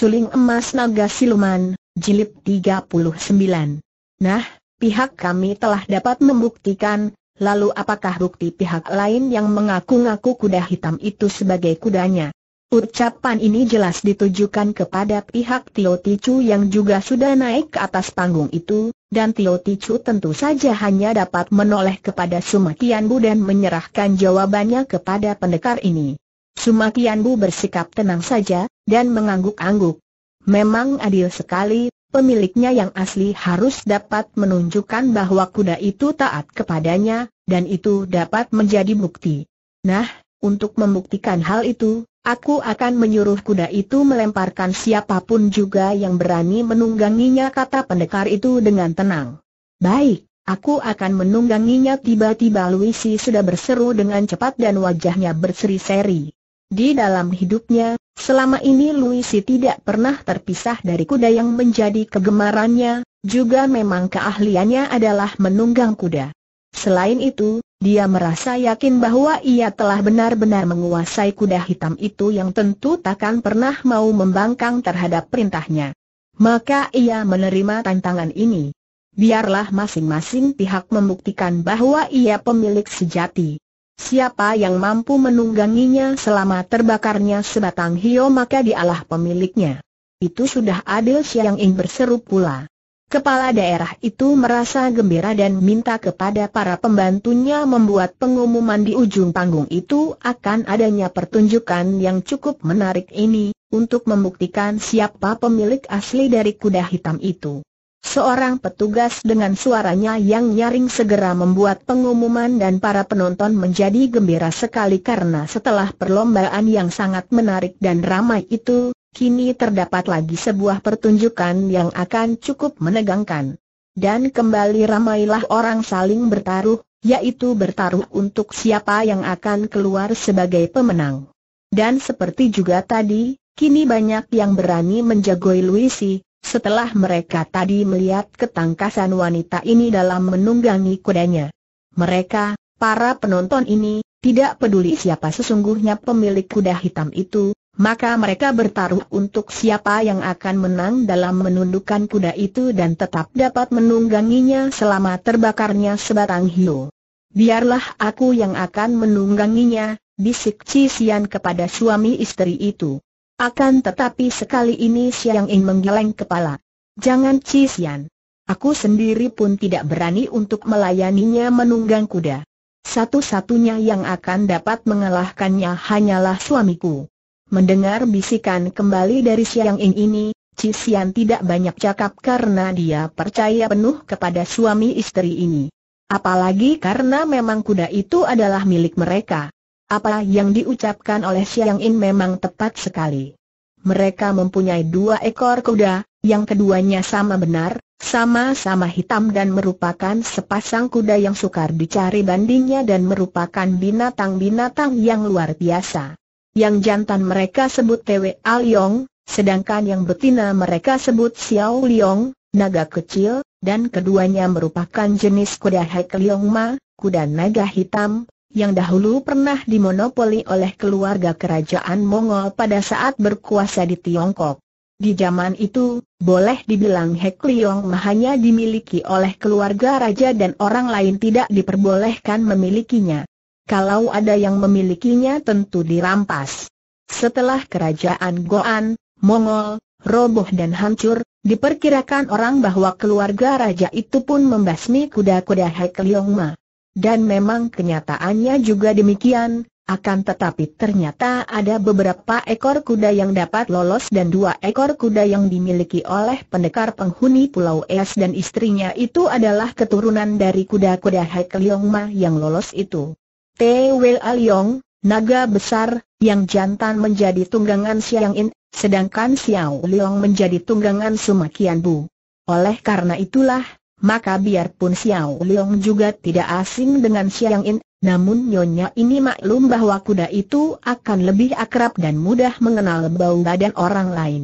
Suling Emas Naga Siluman, Jilid 39. Nah, pihak kami telah dapat membuktikan, lalu apakah bukti pihak lain yang mengaku-ngaku kuda hitam itu sebagai kudanya? Ucapan ini jelas ditujukan kepada pihak Tio Ticu yang juga sudah naik ke atas panggung itu, dan Tio Ticu tentu saja hanya dapat menoleh kepada Sumakian Bu dan menyerahkan jawabannya kepada pendekar ini. Cuma bu bersikap tenang saja, dan mengangguk-angguk. Memang adil sekali, pemiliknya yang asli harus dapat menunjukkan bahwa kuda itu taat kepadanya, dan itu dapat menjadi bukti. Nah, untuk membuktikan hal itu, Aku akan menyuruh kuda itu melemparkan siapapun juga yang berani menungganginya kata pendekar itu dengan tenang. Baik, aku akan menungganginya tiba-tiba Luisi sudah berseru dengan cepat dan wajahnya berseri-seri. Di dalam hidupnya, selama ini Luisi tidak pernah terpisah dari kuda yang menjadi kegemarannya, juga memang keahliannya adalah menunggang kuda. Selain itu, dia merasa yakin bahwa ia telah benar-benar menguasai kuda hitam itu yang tentu takkan pernah mau membangkang terhadap perintahnya. Maka ia menerima tantangan ini. Biarlah masing-masing pihak membuktikan bahwa ia pemilik sejati. Siapa yang mampu menungganginya selama terbakarnya sebatang hio maka dialah pemiliknya. Itu sudah adil Siang Ing berseru pula. Kepala daerah itu merasa gembira dan minta kepada para pembantunya membuat pengumuman di ujung panggung itu akan adanya pertunjukan yang cukup menarik ini, untuk membuktikan siapa pemilik asli dari kuda hitam itu. Seorang petugas dengan suaranya yang nyaring segera membuat pengumuman dan para penonton menjadi gembira sekali karena setelah perlombaan yang sangat menarik dan ramai itu, kini terdapat lagi sebuah pertunjukan yang akan cukup menegangkan. Dan kembali ramailah orang saling bertaruh, yaitu bertaruh untuk siapa yang akan keluar sebagai pemenang. Dan seperti juga tadi, kini banyak yang berani menjagoi Luisi, setelah mereka tadi melihat ketangkasan wanita ini dalam menunggangi kudanya. Mereka, para penonton ini, tidak peduli siapa sesungguhnya pemilik kuda hitam itu, maka mereka bertaruh untuk siapa yang akan menang dalam menundukkan kuda itu dan tetap dapat menungganginya selama terbakarnya sebatang hiu. Biarlah aku yang akan menungganginya, bisik Cisian kepada suami istri itu. Akan tetapi sekali ini Siang In menggeleng kepala. Jangan Cisian. Aku sendiri pun tidak berani untuk melayaninya menunggang kuda. Satu-satunya yang akan dapat mengalahkannya hanyalah suamiku. Mendengar bisikan kembali dari Siang In ini, Cisian tidak banyak cakap karena dia percaya penuh kepada suami istri ini. Apalagi karena memang kuda itu adalah milik mereka. Apa yang diucapkan oleh Xiang In memang tepat sekali. Mereka mempunyai dua ekor kuda, yang keduanya sama benar, sama-sama hitam dan merupakan sepasang kuda yang sukar dicari bandingnya dan merupakan binatang-binatang yang luar biasa. Yang jantan mereka sebut Tewe Aliong, sedangkan yang betina mereka sebut Xiao Liong, naga kecil, dan keduanya merupakan jenis kuda Hek Liong Ma, kuda naga hitam, yang dahulu pernah dimonopoli oleh keluarga kerajaan Mongol pada saat berkuasa di Tiongkok. Di zaman itu, boleh dibilang Hek Liong hanya dimiliki oleh keluarga raja dan orang lain tidak diperbolehkan memilikinya. Kalau ada yang memilikinya tentu dirampas. Setelah kerajaan Goan, Mongol, roboh dan hancur, diperkirakan orang bahwa keluarga raja itu pun membasmi kuda-kuda Hek Liong Ma. Dan memang kenyataannya juga demikian, akan tetapi ternyata ada beberapa ekor kuda yang dapat lolos dan dua ekor kuda yang dimiliki oleh pendekar penghuni Pulau Es dan istrinya itu adalah keturunan dari kuda-kuda Haik Leong Ma yang lolos itu. Twe Aliong, naga besar, yang jantan menjadi tunggangan Siang In, sedangkan Xiao Leong menjadi tunggangan Sumakian Bu. Oleh karena itulah, maka biarpun Xiao Liang juga tidak asing dengan Xiang In, namun nyonya ini maklum bahwa kuda itu akan lebih akrab dan mudah mengenal bau badan orang lain.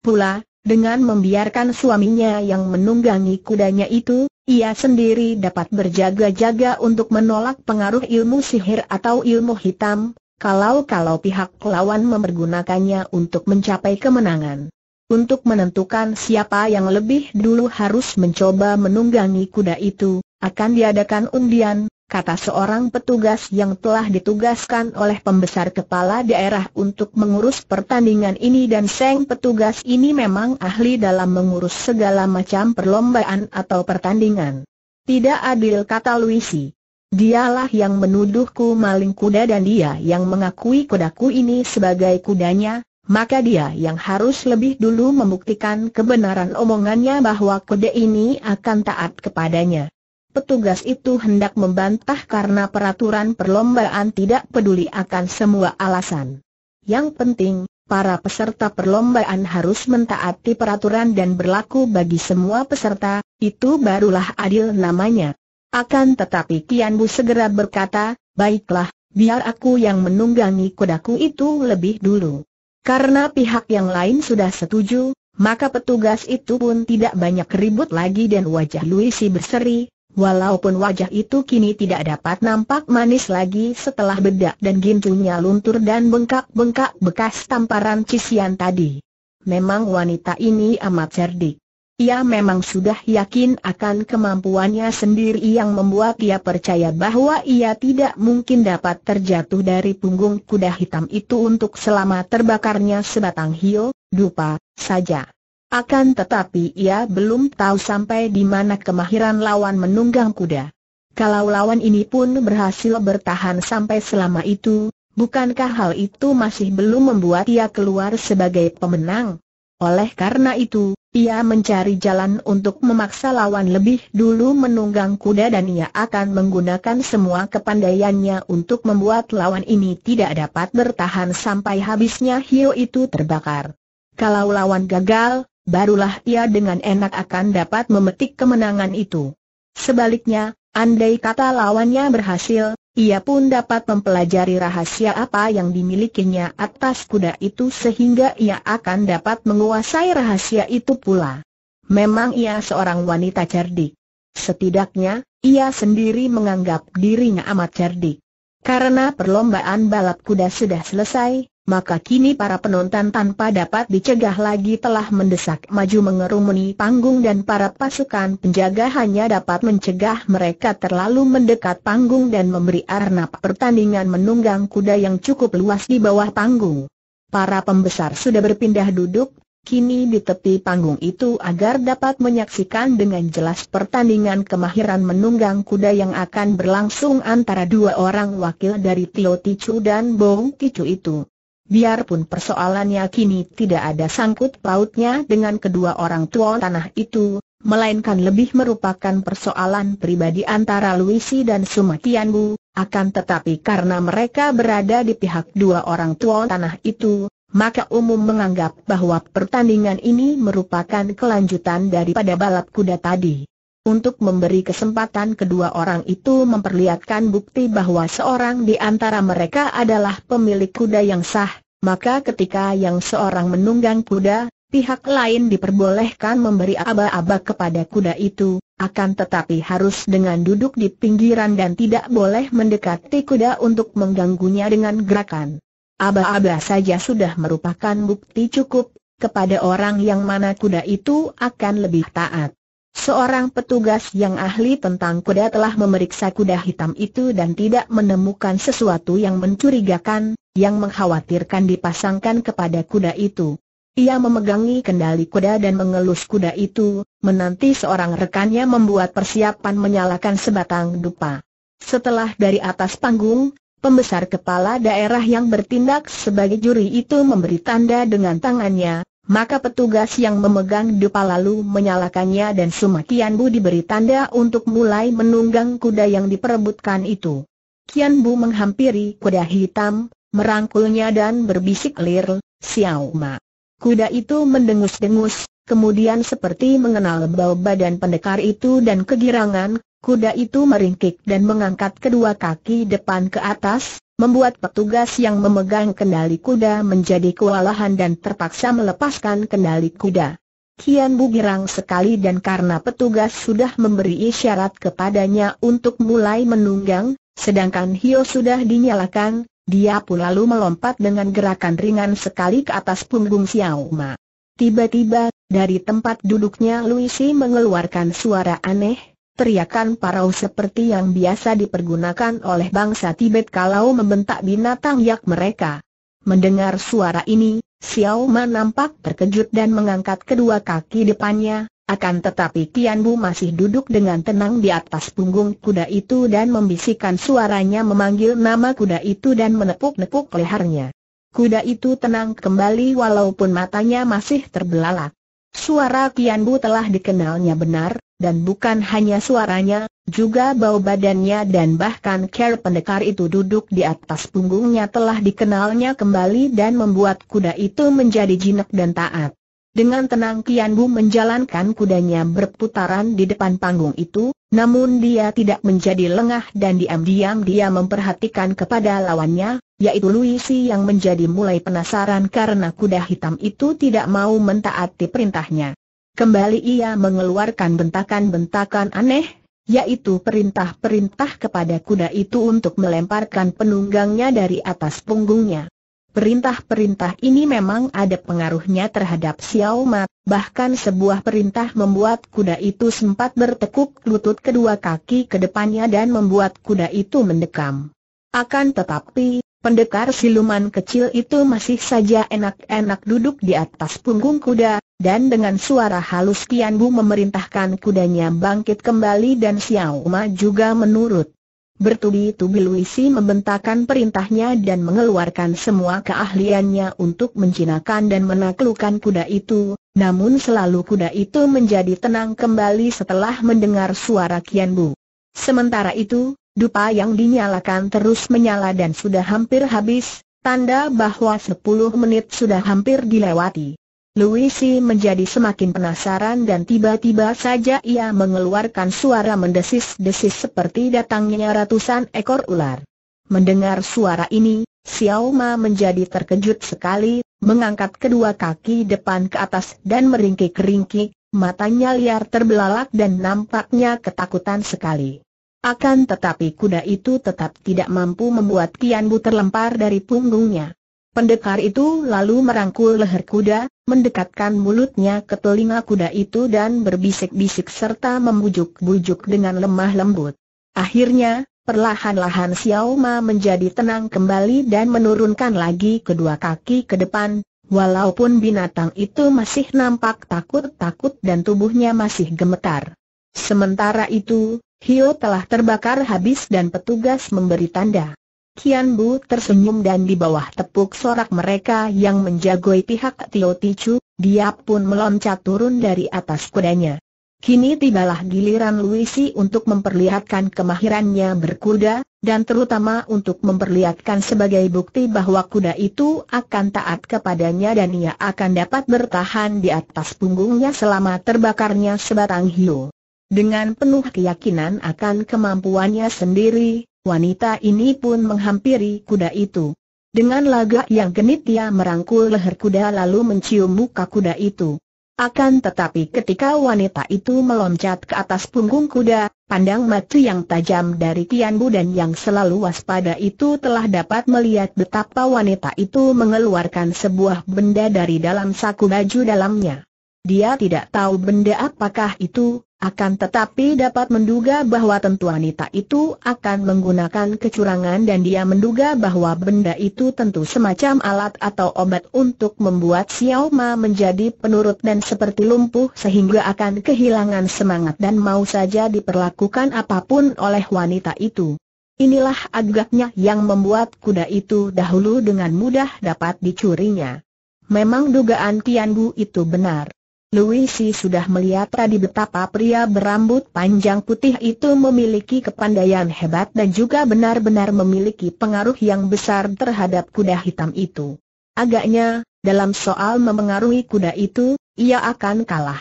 Pula, dengan membiarkan suaminya yang menunggangi kudanya itu, ia sendiri dapat berjaga-jaga untuk menolak pengaruh ilmu sihir atau ilmu hitam, kalau-kalau pihak lawan mempergunakannya untuk mencapai kemenangan untuk menentukan siapa yang lebih dulu harus mencoba menunggangi kuda itu, akan diadakan undian, kata seorang petugas yang telah ditugaskan oleh pembesar kepala daerah untuk mengurus pertandingan ini dan seng petugas ini memang ahli dalam mengurus segala macam perlombaan atau pertandingan. Tidak adil kata Luisi. Dialah yang menuduhku maling kuda dan dia yang mengakui kudaku ini sebagai kudanya, maka dia yang harus lebih dulu membuktikan kebenaran omongannya bahwa kode ini akan taat kepadanya. Petugas itu hendak membantah karena peraturan perlombaan tidak peduli akan semua alasan. Yang penting, para peserta perlombaan harus mentaati peraturan dan berlaku bagi semua peserta, itu barulah adil namanya. Akan tetapi Kian Bu segera berkata, baiklah, biar aku yang menunggangi kodaku itu lebih dulu. Karena pihak yang lain sudah setuju, maka petugas itu pun tidak banyak ribut lagi dan wajah Luisi berseri, walaupun wajah itu kini tidak dapat nampak manis lagi setelah bedak dan gincunya luntur dan bengkak-bengkak bekas tamparan cisian tadi. Memang wanita ini amat cerdik. Ia memang sudah yakin akan kemampuannya sendiri yang membuat ia percaya bahwa ia tidak mungkin dapat terjatuh dari punggung kuda hitam itu untuk selama terbakarnya sebatang hio, dupa, saja. Akan tetapi ia belum tahu sampai di mana kemahiran lawan menunggang kuda. Kalau lawan ini pun berhasil bertahan sampai selama itu, bukankah hal itu masih belum membuat ia keluar sebagai pemenang? Oleh karena itu, ia mencari jalan untuk memaksa lawan lebih dulu menunggang kuda dan ia akan menggunakan semua kepandaiannya untuk membuat lawan ini tidak dapat bertahan sampai habisnya hiu itu terbakar. Kalau lawan gagal, barulah ia dengan enak akan dapat memetik kemenangan itu. Sebaliknya, andai kata lawannya berhasil, ia pun dapat mempelajari rahasia apa yang dimilikinya atas kuda itu sehingga ia akan dapat menguasai rahasia itu pula. Memang ia seorang wanita cerdik. Setidaknya, ia sendiri menganggap dirinya amat cerdik. Karena perlombaan balap kuda sudah selesai, maka kini para penonton tanpa dapat dicegah lagi telah mendesak maju mengerumuni panggung dan para pasukan penjaga hanya dapat mencegah mereka terlalu mendekat panggung dan memberi arnab pertandingan menunggang kuda yang cukup luas di bawah panggung. Para pembesar sudah berpindah duduk, kini di tepi panggung itu agar dapat menyaksikan dengan jelas pertandingan kemahiran menunggang kuda yang akan berlangsung antara dua orang wakil dari Tio Ticu dan Bong Ticu itu. Biarpun persoalannya kini tidak ada sangkut pautnya dengan kedua orang tua tanah itu, melainkan lebih merupakan persoalan pribadi antara Luisi dan Sumatian akan tetapi karena mereka berada di pihak dua orang tua tanah itu, maka umum menganggap bahwa pertandingan ini merupakan kelanjutan daripada balap kuda tadi untuk memberi kesempatan kedua orang itu memperlihatkan bukti bahwa seorang di antara mereka adalah pemilik kuda yang sah, maka ketika yang seorang menunggang kuda, pihak lain diperbolehkan memberi aba-aba kepada kuda itu, akan tetapi harus dengan duduk di pinggiran dan tidak boleh mendekati kuda untuk mengganggunya dengan gerakan. Aba-aba saja sudah merupakan bukti cukup, kepada orang yang mana kuda itu akan lebih taat. Seorang petugas yang ahli tentang kuda telah memeriksa kuda hitam itu dan tidak menemukan sesuatu yang mencurigakan, yang mengkhawatirkan dipasangkan kepada kuda itu. Ia memegangi kendali kuda dan mengelus kuda itu, menanti seorang rekannya membuat persiapan menyalakan sebatang dupa. Setelah dari atas panggung, pembesar kepala daerah yang bertindak sebagai juri itu memberi tanda dengan tangannya, maka petugas yang memegang dupa lalu menyalakannya dan Sumakian Bu diberi tanda untuk mulai menunggang kuda yang diperebutkan itu. Kian Bu menghampiri kuda hitam, merangkulnya dan berbisik lir, Xiao Ma. Kuda itu mendengus-dengus, kemudian seperti mengenal bau badan pendekar itu dan kegirangan, kuda itu meringkik dan mengangkat kedua kaki depan ke atas, membuat petugas yang memegang kendali kuda menjadi kewalahan dan terpaksa melepaskan kendali kuda. Kian girang sekali dan karena petugas sudah memberi isyarat kepadanya untuk mulai menunggang, sedangkan Hio sudah dinyalakan, dia pun lalu melompat dengan gerakan ringan sekali ke atas punggung Xiao Ma. Tiba-tiba, dari tempat duduknya Luisi mengeluarkan suara aneh, Teriakan parau seperti yang biasa dipergunakan oleh bangsa Tibet kalau membentak binatang yak mereka. Mendengar suara ini, Xiao Ma nampak terkejut dan mengangkat kedua kaki depannya, akan tetapi Tian Bu masih duduk dengan tenang di atas punggung kuda itu dan membisikkan suaranya memanggil nama kuda itu dan menepuk-nepuk lehernya. Kuda itu tenang kembali walaupun matanya masih terbelalak. Suara Tian Bu telah dikenalnya benar, dan bukan hanya suaranya, juga bau badannya dan bahkan care pendekar itu duduk di atas punggungnya telah dikenalnya kembali dan membuat kuda itu menjadi jinak dan taat. Dengan tenang Kian Bu menjalankan kudanya berputaran di depan panggung itu, namun dia tidak menjadi lengah dan diam-diam dia memperhatikan kepada lawannya, yaitu Luisi yang menjadi mulai penasaran karena kuda hitam itu tidak mau mentaati perintahnya. Kembali ia mengeluarkan bentakan-bentakan aneh, yaitu perintah-perintah kepada kuda itu untuk melemparkan penunggangnya dari atas punggungnya. Perintah-perintah ini memang ada pengaruhnya terhadap Xiao Ma. bahkan sebuah perintah membuat kuda itu sempat bertekuk lutut kedua kaki ke depannya dan membuat kuda itu mendekam. Akan tetapi, pendekar siluman kecil itu masih saja enak-enak duduk di atas punggung kuda, dan dengan suara halus Tian Bu memerintahkan kudanya bangkit kembali dan Xiao Ma juga menurut. Bertubi-tubi Luisi membentakkan perintahnya dan mengeluarkan semua keahliannya untuk mencinakan dan menaklukkan kuda itu, namun selalu kuda itu menjadi tenang kembali setelah mendengar suara Kian Bu. Sementara itu, dupa yang dinyalakan terus menyala dan sudah hampir habis, tanda bahwa 10 menit sudah hampir dilewati. Luisi menjadi semakin penasaran dan tiba-tiba saja ia mengeluarkan suara mendesis-desis seperti datangnya ratusan ekor ular. Mendengar suara ini, Xiao Ma menjadi terkejut sekali, mengangkat kedua kaki depan ke atas dan meringkik-ringkik, matanya liar terbelalak dan nampaknya ketakutan sekali. Akan tetapi kuda itu tetap tidak mampu membuat Kianbu terlempar dari punggungnya. Pendekar itu lalu merangkul leher kuda, mendekatkan mulutnya ke telinga kuda itu dan berbisik-bisik serta membujuk-bujuk dengan lemah lembut. Akhirnya, perlahan-lahan Xiao Ma menjadi tenang kembali dan menurunkan lagi kedua kaki ke depan, walaupun binatang itu masih nampak takut-takut dan tubuhnya masih gemetar. Sementara itu, Hio telah terbakar habis dan petugas memberi tanda. Kian Bu tersenyum dan di bawah tepuk sorak mereka yang menjagoi pihak Tio Ticu, dia pun meloncat turun dari atas kudanya. Kini tibalah giliran Luisi untuk memperlihatkan kemahirannya berkuda, dan terutama untuk memperlihatkan sebagai bukti bahwa kuda itu akan taat kepadanya dan ia akan dapat bertahan di atas punggungnya selama terbakarnya sebatang hiu. Dengan penuh keyakinan akan kemampuannya sendiri, wanita ini pun menghampiri kuda itu. Dengan lagak yang genit dia merangkul leher kuda lalu mencium muka kuda itu. Akan tetapi ketika wanita itu meloncat ke atas punggung kuda, pandang mata yang tajam dari Tian Bu dan yang selalu waspada itu telah dapat melihat betapa wanita itu mengeluarkan sebuah benda dari dalam saku baju dalamnya. Dia tidak tahu benda apakah itu, akan tetapi dapat menduga bahwa tentu wanita itu akan menggunakan kecurangan dan dia menduga bahwa benda itu tentu semacam alat atau obat untuk membuat Xiao Ma menjadi penurut dan seperti lumpuh sehingga akan kehilangan semangat dan mau saja diperlakukan apapun oleh wanita itu. Inilah agaknya yang membuat kuda itu dahulu dengan mudah dapat dicurinya. Memang dugaan Tian Bu itu benar. Luisi sudah melihat tadi betapa pria berambut panjang putih itu memiliki kepandaian hebat dan juga benar-benar memiliki pengaruh yang besar terhadap kuda hitam itu. Agaknya, dalam soal memengaruhi kuda itu, ia akan kalah.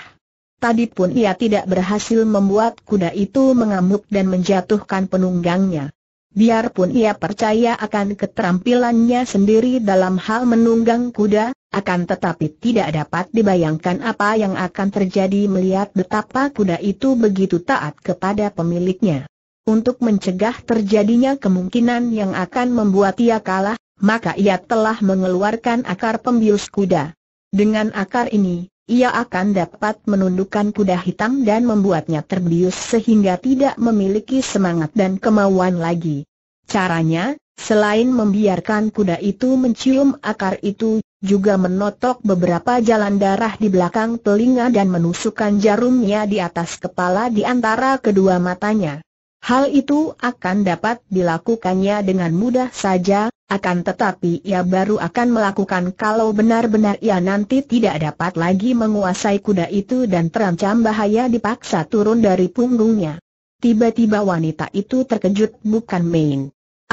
Tadi pun ia tidak berhasil membuat kuda itu mengamuk dan menjatuhkan penunggangnya. Biarpun ia percaya akan keterampilannya sendiri dalam hal menunggang kuda, akan tetapi tidak dapat dibayangkan apa yang akan terjadi melihat betapa kuda itu begitu taat kepada pemiliknya. Untuk mencegah terjadinya kemungkinan yang akan membuat ia kalah, maka ia telah mengeluarkan akar pembius kuda. Dengan akar ini, ia akan dapat menundukkan kuda hitam dan membuatnya terbius sehingga tidak memiliki semangat dan kemauan lagi. Caranya, Selain membiarkan kuda itu mencium akar itu, juga menotok beberapa jalan darah di belakang telinga dan menusukkan jarumnya di atas kepala di antara kedua matanya. Hal itu akan dapat dilakukannya dengan mudah saja, akan tetapi ia baru akan melakukan kalau benar-benar ia nanti tidak dapat lagi menguasai kuda itu dan terancam bahaya dipaksa turun dari punggungnya. Tiba-tiba wanita itu terkejut bukan main.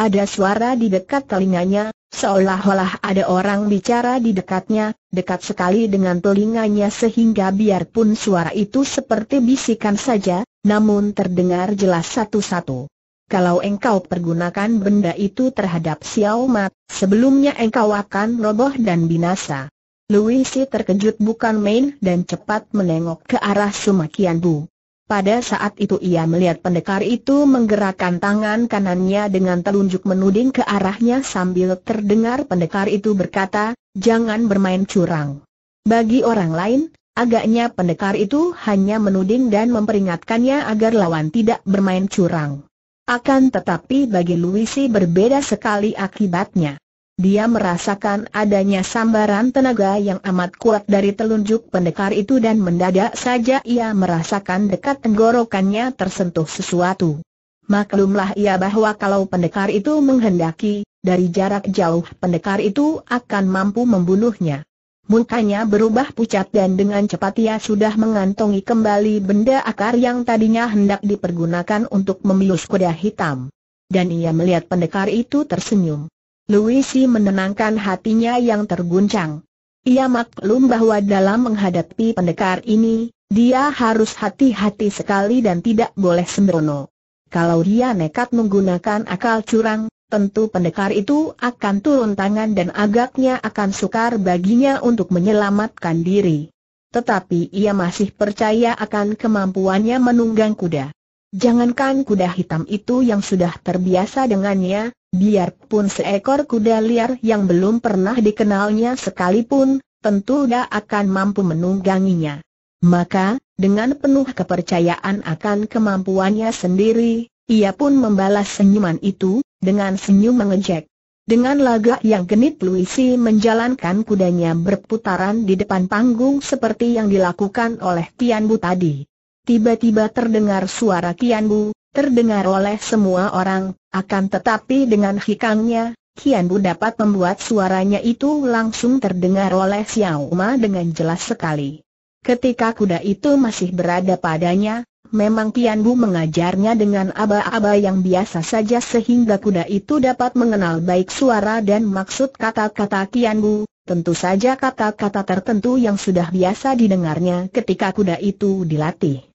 Ada suara di dekat telinganya, seolah-olah ada orang bicara di dekatnya, dekat sekali dengan telinganya sehingga biarpun suara itu seperti bisikan saja, namun terdengar jelas satu-satu. Kalau engkau pergunakan benda itu terhadap Xiao Mat, sebelumnya engkau akan roboh dan binasa. Luisi terkejut bukan main dan cepat menengok ke arah Sumakian Bu. Pada saat itu ia melihat pendekar itu menggerakkan tangan kanannya dengan telunjuk menuding ke arahnya sambil terdengar pendekar itu berkata, jangan bermain curang. Bagi orang lain, agaknya pendekar itu hanya menuding dan memperingatkannya agar lawan tidak bermain curang. Akan tetapi bagi Luisi berbeda sekali akibatnya. Dia merasakan adanya sambaran tenaga yang amat kuat dari telunjuk pendekar itu dan mendadak saja ia merasakan dekat tenggorokannya tersentuh sesuatu. Maklumlah ia bahwa kalau pendekar itu menghendaki, dari jarak jauh pendekar itu akan mampu membunuhnya. Mukanya berubah pucat dan dengan cepat ia sudah mengantongi kembali benda akar yang tadinya hendak dipergunakan untuk membius kuda hitam. Dan ia melihat pendekar itu tersenyum. Luisi menenangkan hatinya yang terguncang. Ia maklum bahwa dalam menghadapi pendekar ini, dia harus hati-hati sekali dan tidak boleh sembrono. Kalau dia nekat menggunakan akal curang, tentu pendekar itu akan turun tangan dan agaknya akan sukar baginya untuk menyelamatkan diri. Tetapi ia masih percaya akan kemampuannya menunggang kuda. Jangankan kuda hitam itu yang sudah terbiasa dengannya, Biarpun seekor kuda liar yang belum pernah dikenalnya sekalipun, tentu dia akan mampu menungganginya. Maka, dengan penuh kepercayaan akan kemampuannya sendiri, ia pun membalas senyuman itu, dengan senyum mengejek. Dengan laga yang genit Luisi menjalankan kudanya berputaran di depan panggung seperti yang dilakukan oleh Tian Bu tadi. Tiba-tiba terdengar suara Tian Bu, terdengar oleh semua orang, akan tetapi dengan hikangnya, Kian Bu dapat membuat suaranya itu langsung terdengar oleh Xiao Ma dengan jelas sekali. Ketika kuda itu masih berada padanya, memang Kian Bu mengajarnya dengan aba-aba yang biasa saja sehingga kuda itu dapat mengenal baik suara dan maksud kata-kata Kian Bu, tentu saja kata-kata tertentu yang sudah biasa didengarnya ketika kuda itu dilatih.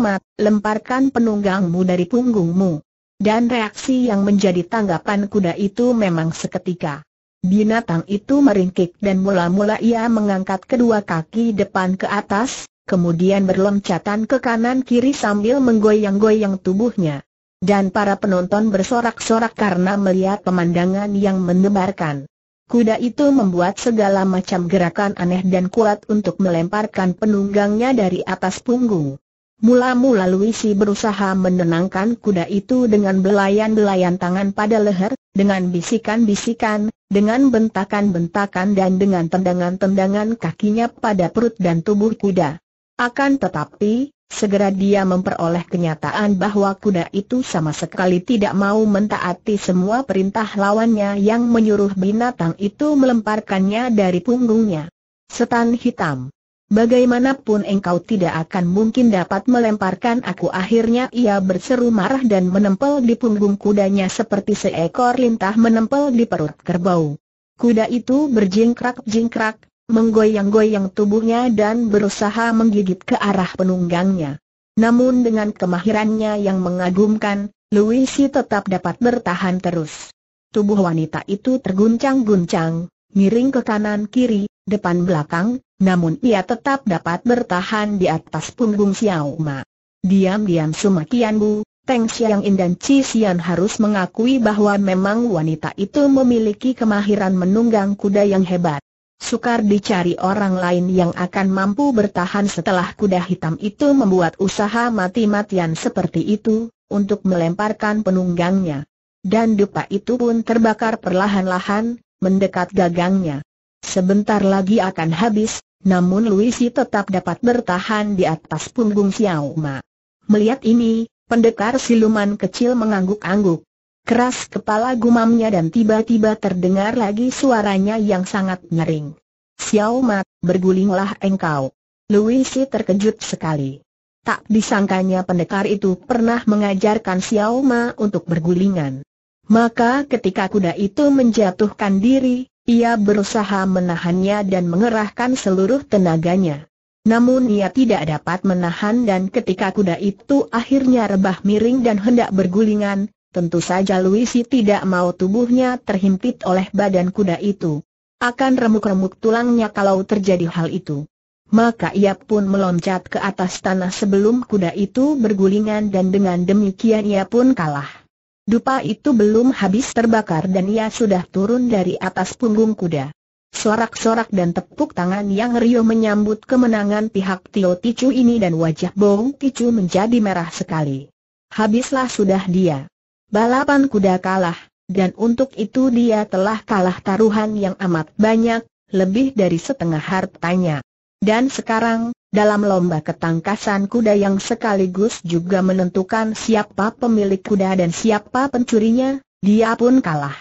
Mat, lemparkan penunggangmu dari punggungmu. Dan reaksi yang menjadi tanggapan kuda itu memang seketika. Binatang itu meringkik dan mula-mula ia mengangkat kedua kaki depan ke atas, kemudian berloncatan ke kanan-kiri sambil menggoyang-goyang tubuhnya. Dan para penonton bersorak-sorak karena melihat pemandangan yang mendebarkan. Kuda itu membuat segala macam gerakan aneh dan kuat untuk melemparkan penunggangnya dari atas punggung. Mula-mula Luisi berusaha menenangkan kuda itu dengan belayan-belayan tangan pada leher, dengan bisikan-bisikan, dengan bentakan-bentakan dan dengan tendangan-tendangan kakinya pada perut dan tubuh kuda. Akan tetapi, segera dia memperoleh kenyataan bahwa kuda itu sama sekali tidak mau mentaati semua perintah lawannya yang menyuruh binatang itu melemparkannya dari punggungnya. Setan hitam Bagaimanapun engkau tidak akan mungkin dapat melemparkan aku Akhirnya ia berseru marah dan menempel di punggung kudanya seperti seekor lintah menempel di perut kerbau Kuda itu berjingkrak-jingkrak, menggoyang-goyang tubuhnya dan berusaha menggigit ke arah penunggangnya Namun dengan kemahirannya yang mengagumkan, Luisi tetap dapat bertahan terus Tubuh wanita itu terguncang-guncang, miring ke kanan kiri, depan belakang, namun ia tetap dapat bertahan di atas punggung Xiao Ma. Diam-diam Suma Kian Bu, Teng Xiang In dan Chi Xian harus mengakui bahwa memang wanita itu memiliki kemahiran menunggang kuda yang hebat. Sukar dicari orang lain yang akan mampu bertahan setelah kuda hitam itu membuat usaha mati-matian seperti itu, untuk melemparkan penunggangnya. Dan dupa itu pun terbakar perlahan-lahan, mendekat gagangnya. Sebentar lagi akan habis, namun Luisi tetap dapat bertahan di atas punggung Xiao Ma. Melihat ini, pendekar siluman kecil mengangguk-angguk. Keras kepala gumamnya dan tiba-tiba terdengar lagi suaranya yang sangat nyering. Xiao Ma, bergulinglah engkau. Luisi terkejut sekali. Tak disangkanya pendekar itu pernah mengajarkan Xiao Ma untuk bergulingan. Maka ketika kuda itu menjatuhkan diri, ia berusaha menahannya dan mengerahkan seluruh tenaganya. Namun ia tidak dapat menahan dan ketika kuda itu akhirnya rebah miring dan hendak bergulingan, tentu saja Luisi tidak mau tubuhnya terhimpit oleh badan kuda itu. Akan remuk-remuk tulangnya kalau terjadi hal itu. Maka ia pun meloncat ke atas tanah sebelum kuda itu bergulingan dan dengan demikian ia pun kalah. Dupa itu belum habis terbakar dan ia sudah turun dari atas punggung kuda. Sorak-sorak dan tepuk tangan yang Rio menyambut kemenangan pihak Tio Ticu ini dan wajah Bong Ticu menjadi merah sekali. Habislah sudah dia. Balapan kuda kalah, dan untuk itu dia telah kalah taruhan yang amat banyak, lebih dari setengah hartanya. Dan sekarang, dalam lomba ketangkasan kuda yang sekaligus juga menentukan siapa pemilik kuda dan siapa pencurinya, dia pun kalah.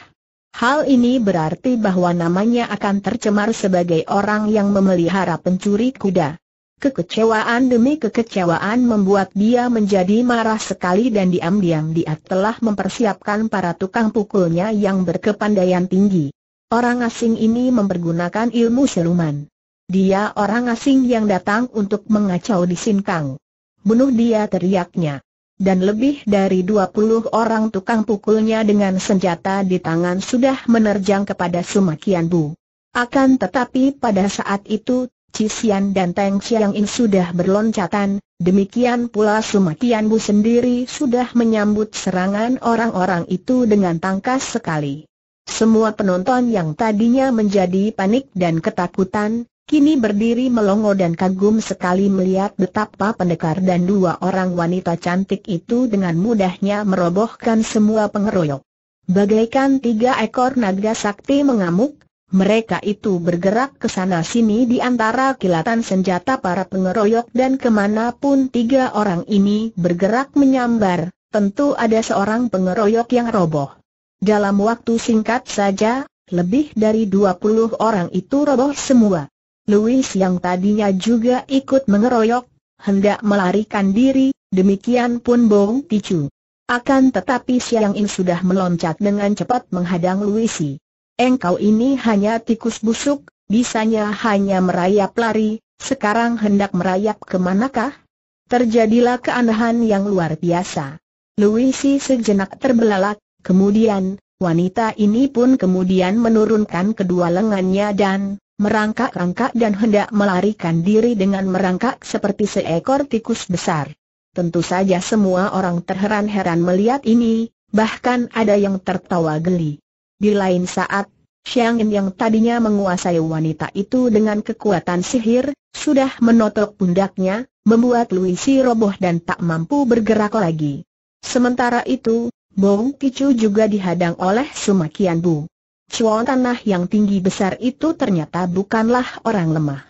Hal ini berarti bahwa namanya akan tercemar sebagai orang yang memelihara pencuri kuda. Kekecewaan demi kekecewaan membuat dia menjadi marah sekali dan diam-diam dia telah mempersiapkan para tukang pukulnya yang berkepandaian tinggi. Orang asing ini mempergunakan ilmu siluman. Dia orang asing yang datang untuk mengacau di Sinkang. Bunuh dia teriaknya. Dan lebih dari 20 orang tukang pukulnya dengan senjata di tangan sudah menerjang kepada Sumakian Bu. Akan tetapi pada saat itu, Cisian dan Teng Chiang In sudah berloncatan, demikian pula Sumakian Bu sendiri sudah menyambut serangan orang-orang itu dengan tangkas sekali. Semua penonton yang tadinya menjadi panik dan ketakutan, kini berdiri melongo dan kagum sekali melihat betapa pendekar dan dua orang wanita cantik itu dengan mudahnya merobohkan semua pengeroyok. Bagaikan tiga ekor naga sakti mengamuk, mereka itu bergerak ke sana sini di antara kilatan senjata para pengeroyok dan kemanapun tiga orang ini bergerak menyambar, tentu ada seorang pengeroyok yang roboh. Dalam waktu singkat saja, lebih dari dua puluh orang itu roboh semua. Louis yang tadinya juga ikut mengeroyok, hendak melarikan diri, demikian pun Bong Tichu. Akan tetapi Siang In sudah meloncat dengan cepat menghadang Luisi. Engkau ini hanya tikus busuk, bisanya hanya merayap lari, sekarang hendak merayap kemanakah? Terjadilah keanehan yang luar biasa. Luisi sejenak terbelalak, kemudian, wanita ini pun kemudian menurunkan kedua lengannya dan merangkak-rangkak dan hendak melarikan diri dengan merangkak seperti seekor tikus besar. Tentu saja semua orang terheran-heran melihat ini, bahkan ada yang tertawa geli. Di lain saat, Xiang Yin yang tadinya menguasai wanita itu dengan kekuatan sihir, sudah menotok pundaknya, membuat Luisi roboh dan tak mampu bergerak lagi. Sementara itu, Bong Kicu juga dihadang oleh Sumakian Bu. Cuang tanah yang tinggi besar itu ternyata bukanlah orang lemah.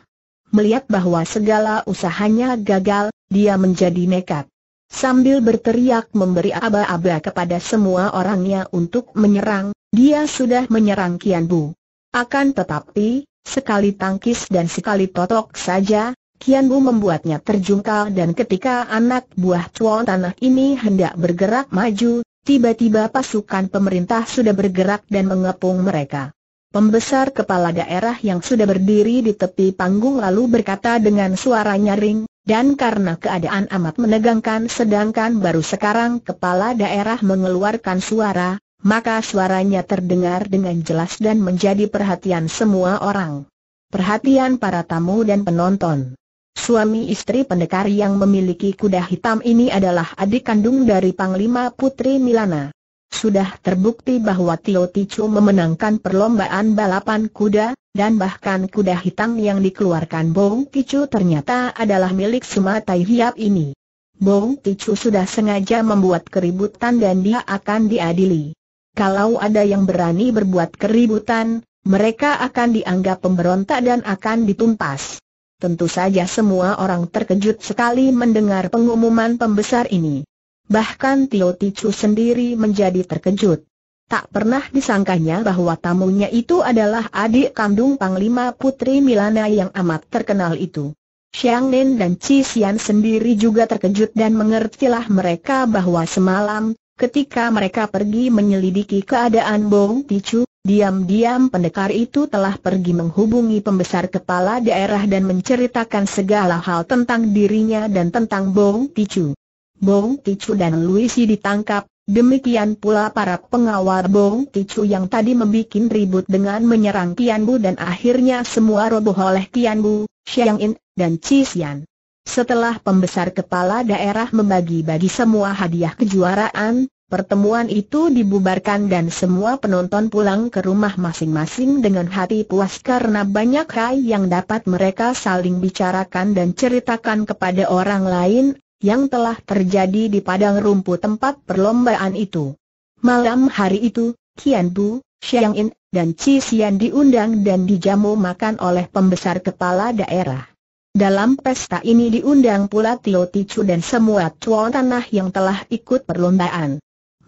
Melihat bahwa segala usahanya gagal, dia menjadi nekat. Sambil berteriak memberi aba-aba kepada semua orangnya untuk menyerang, dia sudah menyerang Kian Bu. Akan tetapi, sekali tangkis dan sekali totok saja, Kian Bu membuatnya terjungkal dan ketika anak buah Cuang tanah ini hendak bergerak maju, tiba-tiba pasukan pemerintah sudah bergerak dan mengepung mereka. Pembesar kepala daerah yang sudah berdiri di tepi panggung lalu berkata dengan suara nyaring, dan karena keadaan amat menegangkan sedangkan baru sekarang kepala daerah mengeluarkan suara, maka suaranya terdengar dengan jelas dan menjadi perhatian semua orang. Perhatian para tamu dan penonton. Suami istri pendekar yang memiliki kuda hitam ini adalah adik kandung dari Panglima Putri Milana. Sudah terbukti bahwa Tio Ticu memenangkan perlombaan balapan kuda, dan bahkan kuda hitam yang dikeluarkan Bong Ticu ternyata adalah milik Sumatai Hiap ini. Bong Ticu sudah sengaja membuat keributan dan dia akan diadili. Kalau ada yang berani berbuat keributan, mereka akan dianggap pemberontak dan akan ditumpas. Tentu saja semua orang terkejut sekali mendengar pengumuman pembesar ini. Bahkan Tio Tichu sendiri menjadi terkejut. Tak pernah disangkanya bahwa tamunya itu adalah adik kandung Panglima Putri Milana yang amat terkenal itu. Xiang Nen dan Chi Xian sendiri juga terkejut dan mengertilah mereka bahwa semalam, ketika mereka pergi menyelidiki keadaan Bong Tichu, Diam-diam pendekar itu telah pergi menghubungi pembesar kepala daerah dan menceritakan segala hal tentang dirinya dan tentang Bong Tichu. Bong Tichu dan Luisi ditangkap, demikian pula para pengawal Bong Tichu yang tadi membuat ribut dengan menyerang Tian Bu dan akhirnya semua roboh oleh Tian Bu, Xiang In, dan Chi Xian. Setelah pembesar kepala daerah membagi-bagi semua hadiah kejuaraan, Pertemuan itu dibubarkan dan semua penonton pulang ke rumah masing-masing dengan hati puas karena banyak hal yang dapat mereka saling bicarakan dan ceritakan kepada orang lain yang telah terjadi di padang rumput tempat perlombaan itu. Malam hari itu, Kian Bu, Xiang In, dan Chi Xian diundang dan dijamu makan oleh pembesar kepala daerah. Dalam pesta ini diundang pula Tio Ticu dan semua tuan tanah yang telah ikut perlombaan.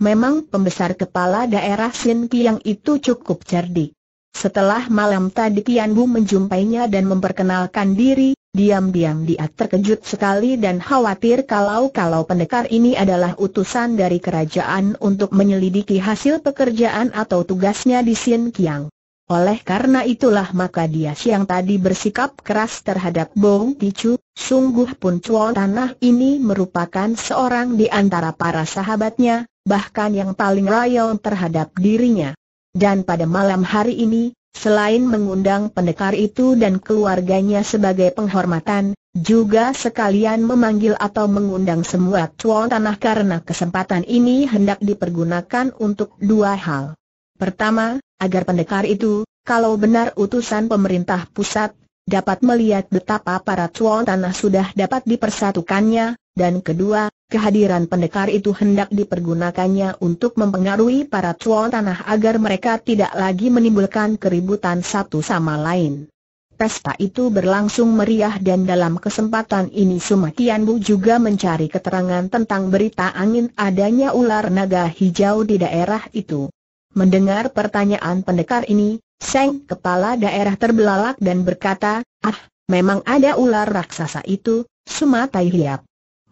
Memang pembesar kepala daerah Sin Kiang itu cukup cerdik. Setelah malam tadi Tian Bu menjumpainya dan memperkenalkan diri, diam-diam dia terkejut sekali dan khawatir kalau-kalau pendekar ini adalah utusan dari kerajaan untuk menyelidiki hasil pekerjaan atau tugasnya di Sin Kiang. Oleh karena itulah maka dia siang tadi bersikap keras terhadap Bong Picu, sungguh pun Cuo Tanah ini merupakan seorang di antara para sahabatnya, bahkan yang paling royal terhadap dirinya. Dan pada malam hari ini, selain mengundang pendekar itu dan keluarganya sebagai penghormatan, juga sekalian memanggil atau mengundang semua tuan tanah karena kesempatan ini hendak dipergunakan untuk dua hal. Pertama, agar pendekar itu, kalau benar utusan pemerintah pusat, dapat melihat betapa para tuan tanah sudah dapat dipersatukannya, dan kedua, kehadiran pendekar itu hendak dipergunakannya untuk mempengaruhi para tuan tanah agar mereka tidak lagi menimbulkan keributan satu sama lain. Pesta itu berlangsung meriah dan dalam kesempatan ini Sumatian Bu juga mencari keterangan tentang berita angin adanya ular naga hijau di daerah itu. Mendengar pertanyaan pendekar ini, Seng kepala daerah terbelalak dan berkata, ah, memang ada ular raksasa itu, Sumatai Hiap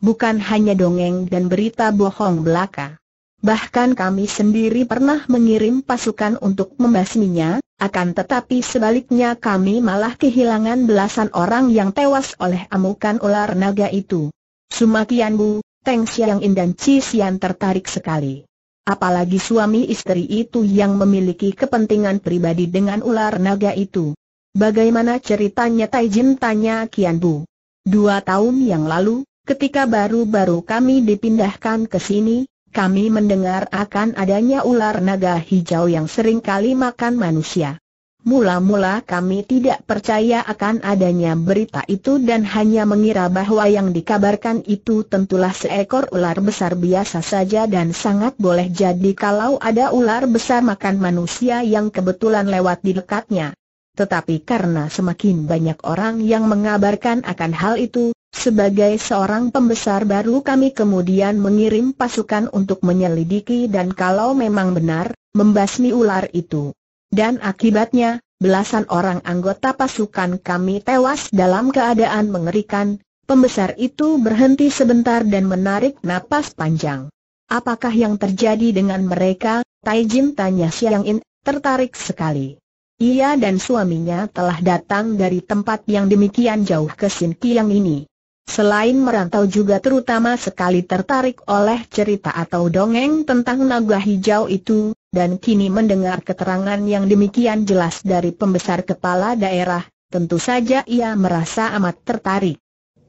bukan hanya dongeng dan berita bohong belaka. Bahkan kami sendiri pernah mengirim pasukan untuk membasminya, akan tetapi sebaliknya kami malah kehilangan belasan orang yang tewas oleh amukan ular naga itu. Sumakian Bu, Teng Siang In dan Chi Sian tertarik sekali. Apalagi suami istri itu yang memiliki kepentingan pribadi dengan ular naga itu. Bagaimana ceritanya Taijin tanya Kian Bu. Dua tahun yang lalu, Ketika baru-baru kami dipindahkan ke sini, kami mendengar akan adanya ular naga hijau yang sering kali makan manusia. Mula-mula kami tidak percaya akan adanya berita itu dan hanya mengira bahwa yang dikabarkan itu tentulah seekor ular besar biasa saja dan sangat boleh jadi kalau ada ular besar makan manusia yang kebetulan lewat di dekatnya. Tetapi karena semakin banyak orang yang mengabarkan akan hal itu, sebagai seorang pembesar baru kami kemudian mengirim pasukan untuk menyelidiki dan kalau memang benar, membasmi ular itu. Dan akibatnya, belasan orang anggota pasukan kami tewas dalam keadaan mengerikan, pembesar itu berhenti sebentar dan menarik napas panjang. Apakah yang terjadi dengan mereka, Taijin tanya Xiang In, tertarik sekali. Ia dan suaminya telah datang dari tempat yang demikian jauh ke Kiang ini. Selain merantau juga terutama sekali tertarik oleh cerita atau dongeng tentang naga hijau itu, dan kini mendengar keterangan yang demikian jelas dari pembesar kepala daerah, tentu saja ia merasa amat tertarik.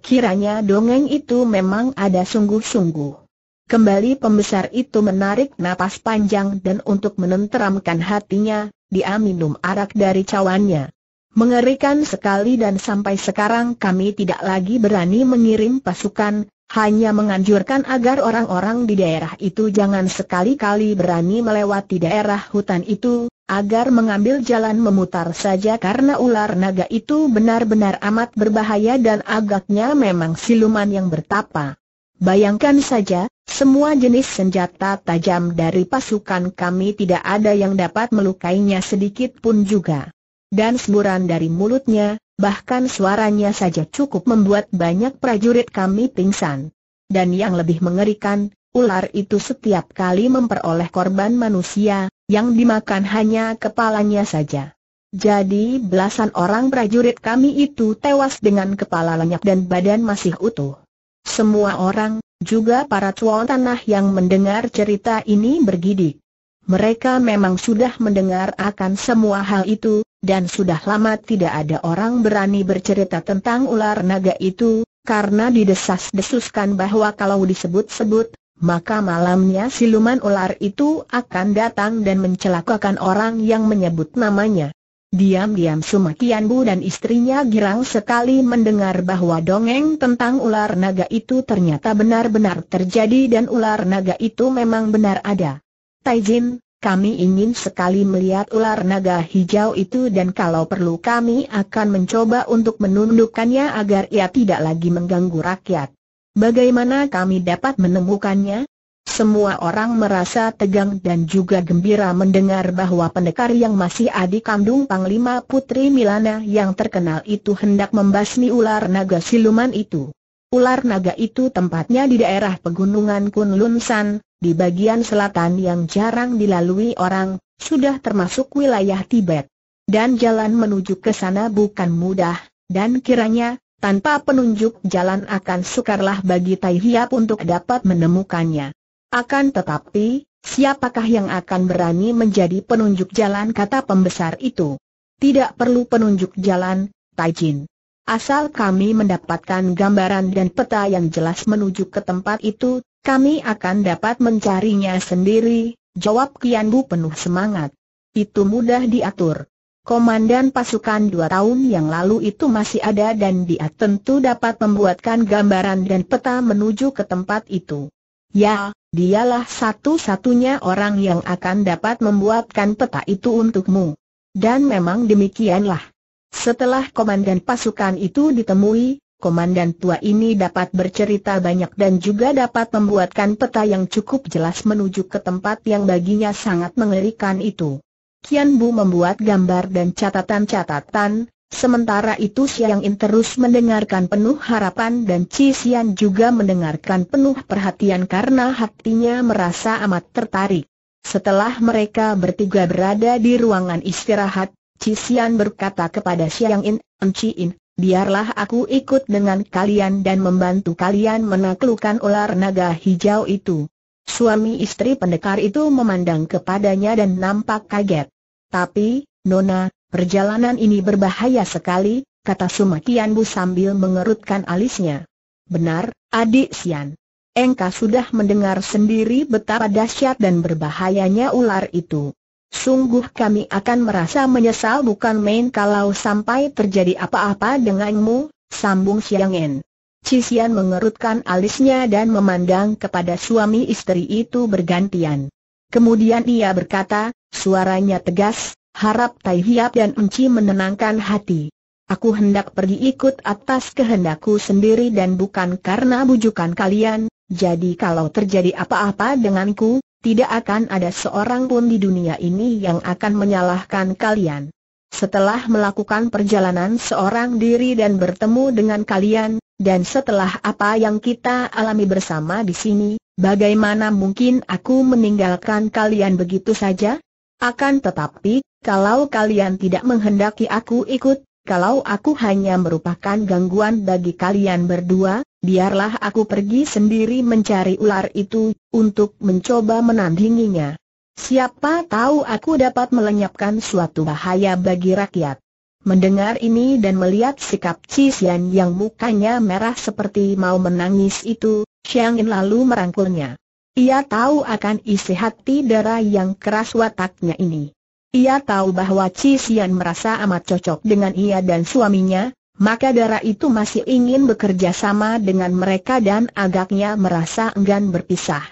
Kiranya dongeng itu memang ada sungguh-sungguh. Kembali pembesar itu menarik napas panjang dan untuk menenteramkan hatinya, dia minum arak dari cawannya. Mengerikan sekali dan sampai sekarang kami tidak lagi berani mengirim pasukan, hanya menganjurkan agar orang-orang di daerah itu jangan sekali-kali berani melewati daerah hutan itu, agar mengambil jalan memutar saja karena ular naga itu benar-benar amat berbahaya dan agaknya memang siluman yang bertapa. Bayangkan saja, semua jenis senjata tajam dari pasukan kami tidak ada yang dapat melukainya sedikit pun juga dan semburan dari mulutnya, bahkan suaranya saja cukup membuat banyak prajurit kami pingsan. Dan yang lebih mengerikan, ular itu setiap kali memperoleh korban manusia, yang dimakan hanya kepalanya saja. Jadi belasan orang prajurit kami itu tewas dengan kepala lenyap dan badan masih utuh. Semua orang, juga para tuan tanah yang mendengar cerita ini bergidik. Mereka memang sudah mendengar akan semua hal itu, dan sudah lama tidak ada orang berani bercerita tentang ular naga itu, karena didesas-desuskan bahwa kalau disebut-sebut, maka malamnya siluman ular itu akan datang dan mencelakakan orang yang menyebut namanya. Diam-diam Sumakian Bu dan istrinya girang sekali mendengar bahwa dongeng tentang ular naga itu ternyata benar-benar terjadi dan ular naga itu memang benar ada. Taijin, kami ingin sekali melihat ular naga hijau itu dan kalau perlu kami akan mencoba untuk menundukkannya agar ia tidak lagi mengganggu rakyat. Bagaimana kami dapat menemukannya? Semua orang merasa tegang dan juga gembira mendengar bahwa pendekar yang masih adik kandung Panglima Putri Milana yang terkenal itu hendak membasmi ular naga siluman itu. Ular naga itu tempatnya di daerah pegunungan Kunlunsan, di bagian selatan yang jarang dilalui orang, sudah termasuk wilayah Tibet. Dan jalan menuju ke sana bukan mudah, dan kiranya, tanpa penunjuk jalan akan sukarlah bagi Tai Hiap untuk dapat menemukannya. Akan tetapi, siapakah yang akan berani menjadi penunjuk jalan kata pembesar itu? Tidak perlu penunjuk jalan, Jin. Asal kami mendapatkan gambaran dan peta yang jelas menuju ke tempat itu, kami akan dapat mencarinya sendiri, jawab Kian Bu penuh semangat. Itu mudah diatur. Komandan pasukan dua tahun yang lalu itu masih ada dan dia tentu dapat membuatkan gambaran dan peta menuju ke tempat itu. Ya, dialah satu-satunya orang yang akan dapat membuatkan peta itu untukmu. Dan memang demikianlah. Setelah komandan pasukan itu ditemui, komandan tua ini dapat bercerita banyak dan juga dapat membuatkan peta yang cukup jelas menuju ke tempat yang baginya sangat mengerikan itu. Kian Bu membuat gambar dan catatan-catatan, sementara itu Siang In terus mendengarkan penuh harapan dan Ci Sian juga mendengarkan penuh perhatian karena hatinya merasa amat tertarik. Setelah mereka bertiga berada di ruangan istirahat, Cisian berkata kepada Siang In, In, Biarlah aku ikut dengan kalian dan membantu kalian menaklukkan ular naga hijau itu. Suami istri pendekar itu memandang kepadanya dan nampak kaget. Tapi, Nona, perjalanan ini berbahaya sekali, kata Sumakianbu sambil mengerutkan alisnya. Benar, adik Sian. Engka sudah mendengar sendiri betapa dahsyat dan berbahayanya ular itu. Sungguh kami akan merasa menyesal bukan main kalau sampai terjadi apa-apa denganmu, sambung Siangen. Cisian mengerutkan alisnya dan memandang kepada suami istri itu bergantian. Kemudian ia berkata, suaranya tegas, harap Tai Hiap dan Enci menenangkan hati. Aku hendak pergi ikut atas kehendakku sendiri dan bukan karena bujukan kalian, jadi kalau terjadi apa-apa denganku, tidak akan ada seorang pun di dunia ini yang akan menyalahkan kalian. Setelah melakukan perjalanan seorang diri dan bertemu dengan kalian, dan setelah apa yang kita alami bersama di sini, bagaimana mungkin aku meninggalkan kalian begitu saja? Akan tetapi, kalau kalian tidak menghendaki aku ikut, kalau aku hanya merupakan gangguan bagi kalian berdua, biarlah aku pergi sendiri mencari ular itu, untuk mencoba menandinginya. Siapa tahu aku dapat melenyapkan suatu bahaya bagi rakyat. Mendengar ini dan melihat sikap Cisian yang mukanya merah seperti mau menangis itu, Xiangin lalu merangkulnya. Ia tahu akan isi hati darah yang keras wataknya ini. Ia tahu bahwa Cisian merasa amat cocok dengan ia dan suaminya, maka darah itu masih ingin bekerja sama dengan mereka dan agaknya merasa enggan berpisah.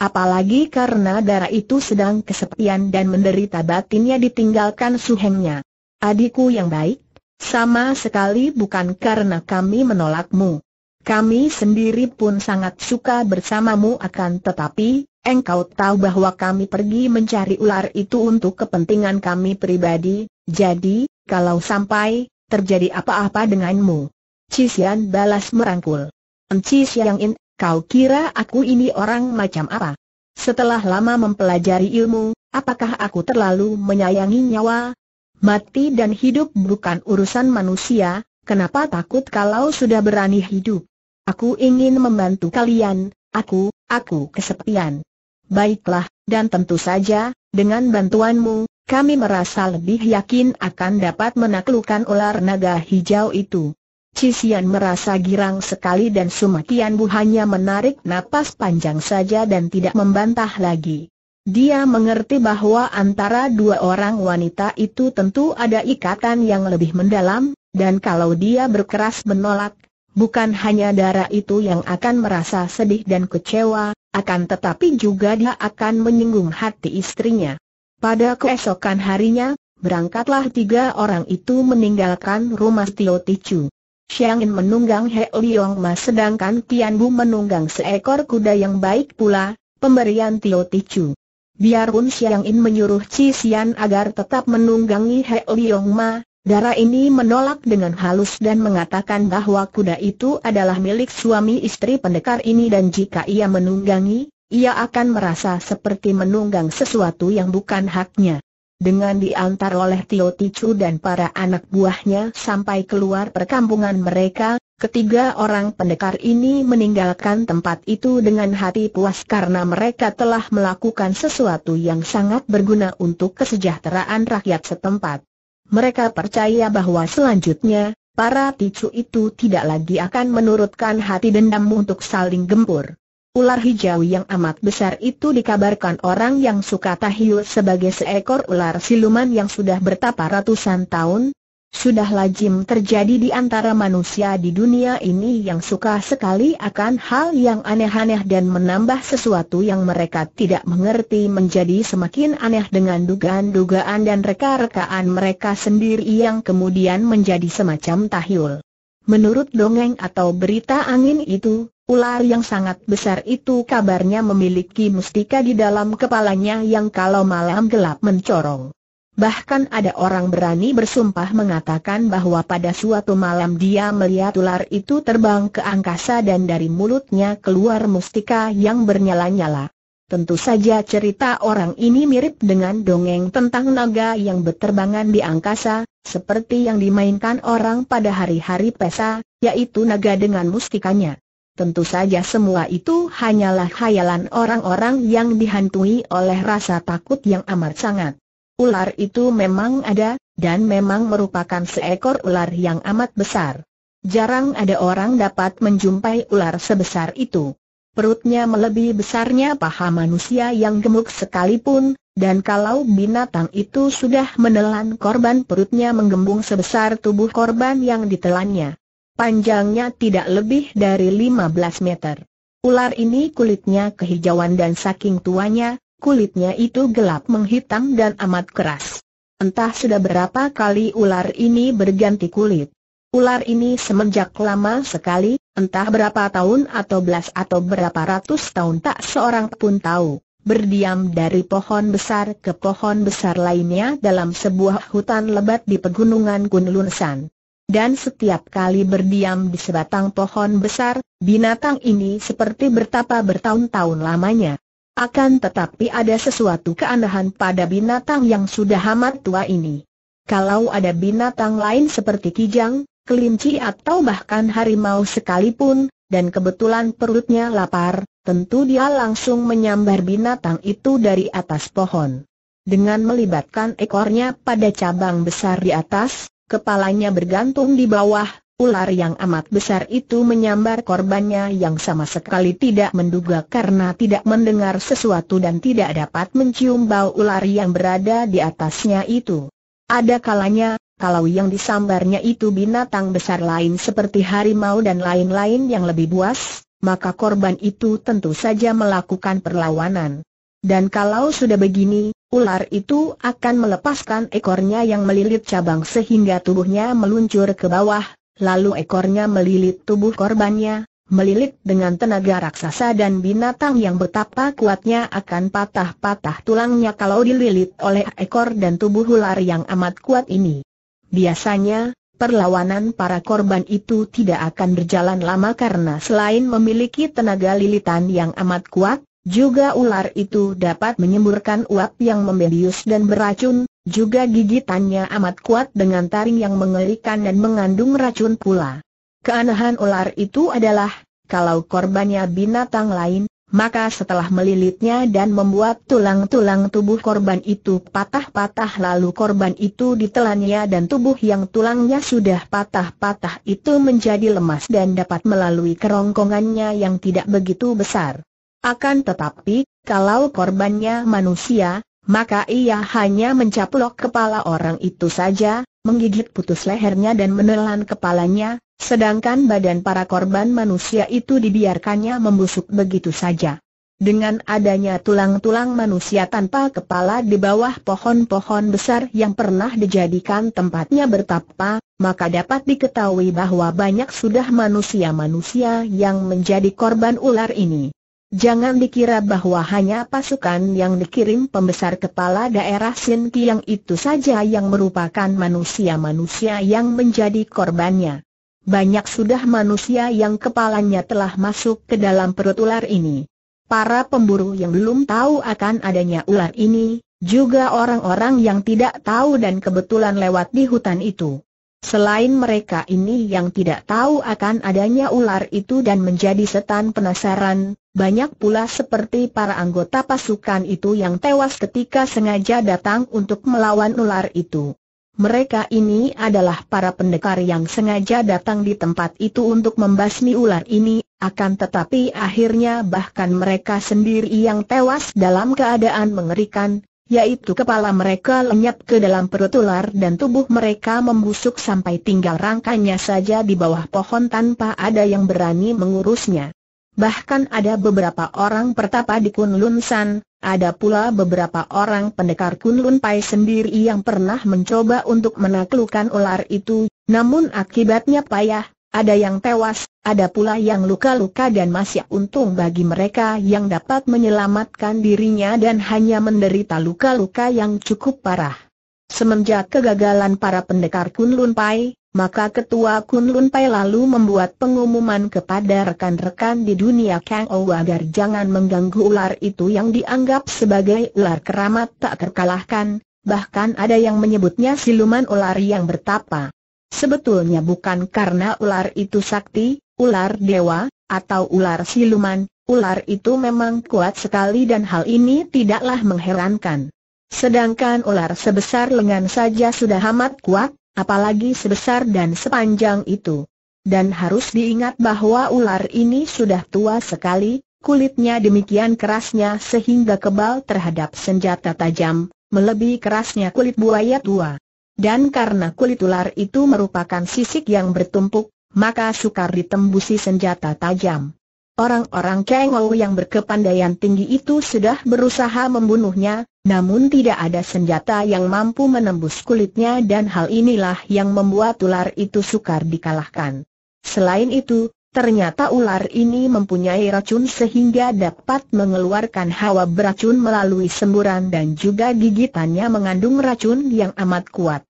Apalagi karena darah itu sedang kesepian dan menderita batinnya ditinggalkan suhengnya. Adikku yang baik, sama sekali bukan karena kami menolakmu. Kami sendiri pun sangat suka bersamamu akan tetapi, engkau tahu bahwa kami pergi mencari ular itu untuk kepentingan kami pribadi, jadi, kalau sampai, terjadi apa-apa denganmu. Cisian balas merangkul. Enci Siang In, kau kira aku ini orang macam apa? Setelah lama mempelajari ilmu, apakah aku terlalu menyayangi nyawa? Mati dan hidup bukan urusan manusia, kenapa takut kalau sudah berani hidup? Aku ingin membantu kalian, aku, aku kesepian. Baiklah, dan tentu saja, dengan bantuanmu, kami merasa lebih yakin akan dapat menaklukkan ular naga hijau itu. Cisian merasa girang sekali dan Sumatian Bu hanya menarik napas panjang saja dan tidak membantah lagi. Dia mengerti bahwa antara dua orang wanita itu tentu ada ikatan yang lebih mendalam, dan kalau dia berkeras menolak, bukan hanya darah itu yang akan merasa sedih dan kecewa, akan tetapi juga dia akan menyinggung hati istrinya. Pada keesokan harinya, berangkatlah tiga orang itu meninggalkan rumah Tio Ticu. Xiang menunggang He Liong Ma sedangkan Tian Bu menunggang seekor kuda yang baik pula, pemberian Tio Ticu. Biarpun Xiang menyuruh Chi Xian agar tetap menunggangi He Liong Ma, Dara ini menolak dengan halus dan mengatakan bahwa kuda itu adalah milik suami istri pendekar ini dan jika ia menunggangi, ia akan merasa seperti menunggang sesuatu yang bukan haknya. Dengan diantar oleh Tio Ticu dan para anak buahnya sampai keluar perkampungan mereka, ketiga orang pendekar ini meninggalkan tempat itu dengan hati puas karena mereka telah melakukan sesuatu yang sangat berguna untuk kesejahteraan rakyat setempat. Mereka percaya bahwa selanjutnya, para Ticu itu tidak lagi akan menurutkan hati dendam untuk saling gempur. Ular hijau yang amat besar itu dikabarkan orang yang suka tahyul sebagai seekor ular siluman yang sudah bertapa ratusan tahun. Sudah lazim terjadi di antara manusia di dunia ini yang suka sekali akan hal yang aneh-aneh dan menambah sesuatu yang mereka tidak mengerti menjadi semakin aneh dengan dugaan-dugaan dan reka-rekaan mereka sendiri yang kemudian menjadi semacam tahyul. Menurut dongeng atau berita angin itu, Ular yang sangat besar itu kabarnya memiliki mustika di dalam kepalanya yang kalau malam gelap mencorong. Bahkan ada orang berani bersumpah mengatakan bahwa pada suatu malam dia melihat ular itu terbang ke angkasa dan dari mulutnya keluar mustika yang bernyala-nyala. Tentu saja cerita orang ini mirip dengan dongeng tentang naga yang berterbangan di angkasa, seperti yang dimainkan orang pada hari-hari pesa, yaitu naga dengan mustikanya. Tentu saja semua itu hanyalah khayalan orang-orang yang dihantui oleh rasa takut yang amat sangat. Ular itu memang ada, dan memang merupakan seekor ular yang amat besar. Jarang ada orang dapat menjumpai ular sebesar itu. Perutnya melebihi besarnya paha manusia yang gemuk sekalipun, dan kalau binatang itu sudah menelan korban perutnya menggembung sebesar tubuh korban yang ditelannya. Panjangnya tidak lebih dari 15 meter. Ular ini kulitnya kehijauan dan saking tuanya, kulitnya itu gelap menghitam dan amat keras. Entah sudah berapa kali ular ini berganti kulit. Ular ini semenjak lama sekali, entah berapa tahun atau belas atau berapa ratus tahun tak seorang pun tahu, berdiam dari pohon besar ke pohon besar lainnya dalam sebuah hutan lebat di pegunungan Gunlunsan. Dan setiap kali berdiam di sebatang pohon besar, binatang ini seperti bertapa bertahun-tahun lamanya. Akan tetapi ada sesuatu keanehan pada binatang yang sudah amat tua ini. Kalau ada binatang lain seperti kijang, kelinci atau bahkan harimau sekalipun, dan kebetulan perutnya lapar, tentu dia langsung menyambar binatang itu dari atas pohon. Dengan melibatkan ekornya pada cabang besar di atas, kepalanya bergantung di bawah, ular yang amat besar itu menyambar korbannya yang sama sekali tidak menduga karena tidak mendengar sesuatu dan tidak dapat mencium bau ular yang berada di atasnya itu. Ada kalanya, kalau yang disambarnya itu binatang besar lain seperti harimau dan lain-lain yang lebih buas, maka korban itu tentu saja melakukan perlawanan. Dan kalau sudah begini, Ular itu akan melepaskan ekornya yang melilit cabang sehingga tubuhnya meluncur ke bawah, lalu ekornya melilit tubuh korbannya, melilit dengan tenaga raksasa dan binatang yang betapa kuatnya akan patah-patah tulangnya kalau dililit oleh ekor dan tubuh ular yang amat kuat ini. Biasanya, perlawanan para korban itu tidak akan berjalan lama karena selain memiliki tenaga lilitan yang amat kuat, juga ular itu dapat menyemburkan uap yang membelius dan beracun, juga gigitannya amat kuat dengan taring yang mengerikan dan mengandung racun pula. Keanehan ular itu adalah, kalau korbannya binatang lain, maka setelah melilitnya dan membuat tulang-tulang tubuh korban itu patah-patah lalu korban itu ditelannya dan tubuh yang tulangnya sudah patah-patah itu menjadi lemas dan dapat melalui kerongkongannya yang tidak begitu besar. Akan tetapi, kalau korbannya manusia, maka ia hanya mencaplok kepala orang itu saja, menggigit putus lehernya dan menelan kepalanya, sedangkan badan para korban manusia itu dibiarkannya membusuk begitu saja. Dengan adanya tulang-tulang manusia tanpa kepala di bawah pohon-pohon besar yang pernah dijadikan tempatnya bertapa, maka dapat diketahui bahwa banyak sudah manusia-manusia yang menjadi korban ular ini. Jangan dikira bahwa hanya pasukan yang dikirim pembesar kepala daerah Sin Kiang itu saja yang merupakan manusia-manusia yang menjadi korbannya. Banyak sudah manusia yang kepalanya telah masuk ke dalam perut ular ini. Para pemburu yang belum tahu akan adanya ular ini, juga orang-orang yang tidak tahu dan kebetulan lewat di hutan itu. Selain mereka ini yang tidak tahu akan adanya ular itu dan menjadi setan penasaran, banyak pula seperti para anggota pasukan itu yang tewas ketika sengaja datang untuk melawan ular itu. Mereka ini adalah para pendekar yang sengaja datang di tempat itu untuk membasmi ular ini, akan tetapi akhirnya bahkan mereka sendiri yang tewas dalam keadaan mengerikan, yaitu kepala mereka lenyap ke dalam perut ular dan tubuh mereka membusuk sampai tinggal rangkanya saja di bawah pohon tanpa ada yang berani mengurusnya. Bahkan ada beberapa orang pertapa di Kunlun San, ada pula beberapa orang pendekar Kunlun Pai sendiri yang pernah mencoba untuk menaklukkan ular itu, namun akibatnya payah, ada yang tewas, ada pula yang luka-luka dan masih untung bagi mereka yang dapat menyelamatkan dirinya dan hanya menderita luka-luka yang cukup parah. Semenjak kegagalan para pendekar Kunlun Pai, maka Ketua Kunlun Pai lalu membuat pengumuman kepada rekan-rekan di dunia Kang Ou agar jangan mengganggu ular itu yang dianggap sebagai ular keramat tak terkalahkan, bahkan ada yang menyebutnya siluman ular yang bertapa. Sebetulnya bukan karena ular itu sakti, ular dewa, atau ular siluman, ular itu memang kuat sekali dan hal ini tidaklah mengherankan. Sedangkan ular sebesar lengan saja sudah amat kuat, apalagi sebesar dan sepanjang itu. Dan harus diingat bahwa ular ini sudah tua sekali, kulitnya demikian kerasnya sehingga kebal terhadap senjata tajam, melebihi kerasnya kulit buaya tua. Dan karena kulit ular itu merupakan sisik yang bertumpuk, maka sukar ditembusi senjata tajam. Orang-orang Kengou yang berkepandaian tinggi itu sudah berusaha membunuhnya, namun tidak ada senjata yang mampu menembus kulitnya dan hal inilah yang membuat ular itu sukar dikalahkan. Selain itu, ternyata ular ini mempunyai racun sehingga dapat mengeluarkan hawa beracun melalui semburan dan juga gigitannya mengandung racun yang amat kuat.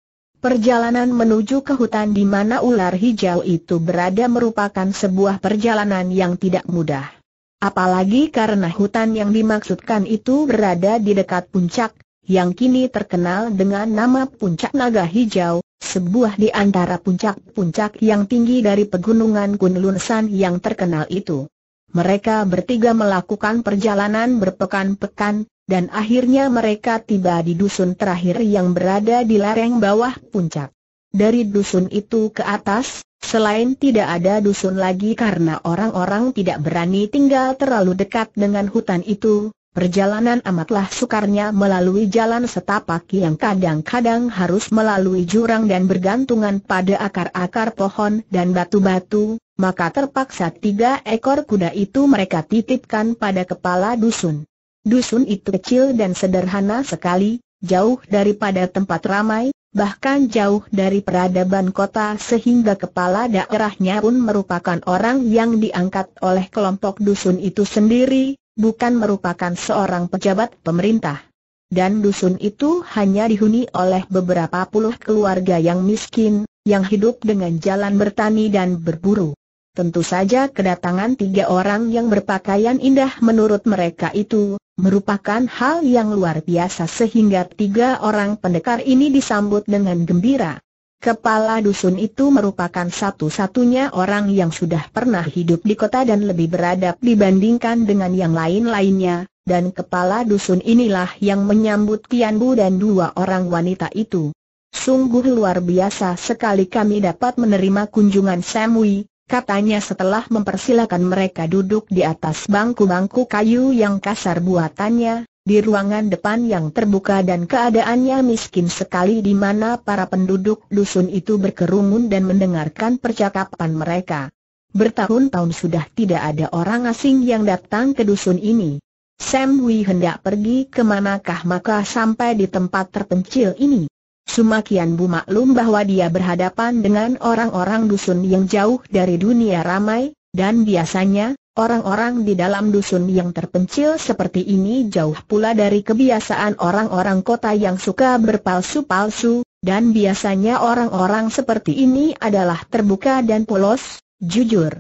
Perjalanan menuju ke hutan di mana ular hijau itu berada merupakan sebuah perjalanan yang tidak mudah. Apalagi karena hutan yang dimaksudkan itu berada di dekat puncak, yang kini terkenal dengan nama Puncak Naga Hijau, sebuah di antara puncak-puncak yang tinggi dari pegunungan Gunlunsan yang terkenal itu. Mereka bertiga melakukan perjalanan berpekan-pekan, dan akhirnya mereka tiba di dusun terakhir yang berada di lereng bawah puncak dari dusun itu ke atas, selain tidak ada dusun lagi karena orang-orang tidak berani tinggal terlalu dekat dengan hutan itu, Perjalanan amatlah sukarnya melalui jalan setapak yang kadang-kadang harus melalui jurang dan bergantungan pada akar-akar pohon dan batu-batu, maka terpaksa tiga ekor kuda itu mereka titipkan pada kepala dusun. Dusun itu kecil dan sederhana sekali, jauh daripada tempat ramai, bahkan jauh dari peradaban kota sehingga kepala daerahnya pun merupakan orang yang diangkat oleh kelompok dusun itu sendiri, bukan merupakan seorang pejabat pemerintah. Dan dusun itu hanya dihuni oleh beberapa puluh keluarga yang miskin, yang hidup dengan jalan bertani dan berburu. Tentu saja kedatangan tiga orang yang berpakaian indah menurut mereka itu, merupakan hal yang luar biasa sehingga tiga orang pendekar ini disambut dengan gembira. Kepala dusun itu merupakan satu-satunya orang yang sudah pernah hidup di kota dan lebih beradab dibandingkan dengan yang lain-lainnya, dan kepala dusun inilah yang menyambut Tianbu dan dua orang wanita itu. Sungguh luar biasa sekali kami dapat menerima kunjungan Samui, katanya setelah mempersilakan mereka duduk di atas bangku-bangku kayu yang kasar buatannya, di ruangan depan yang terbuka dan keadaannya miskin sekali di mana para penduduk dusun itu berkerumun dan mendengarkan percakapan mereka. Bertahun-tahun sudah tidak ada orang asing yang datang ke dusun ini. Sam hendak pergi ke manakah maka sampai di tempat terpencil ini. Sumakian Bu maklum bahwa dia berhadapan dengan orang-orang dusun yang jauh dari dunia ramai, dan biasanya, orang-orang di dalam dusun yang terpencil seperti ini jauh pula dari kebiasaan orang-orang kota yang suka berpalsu-palsu, dan biasanya orang-orang seperti ini adalah terbuka dan polos, jujur.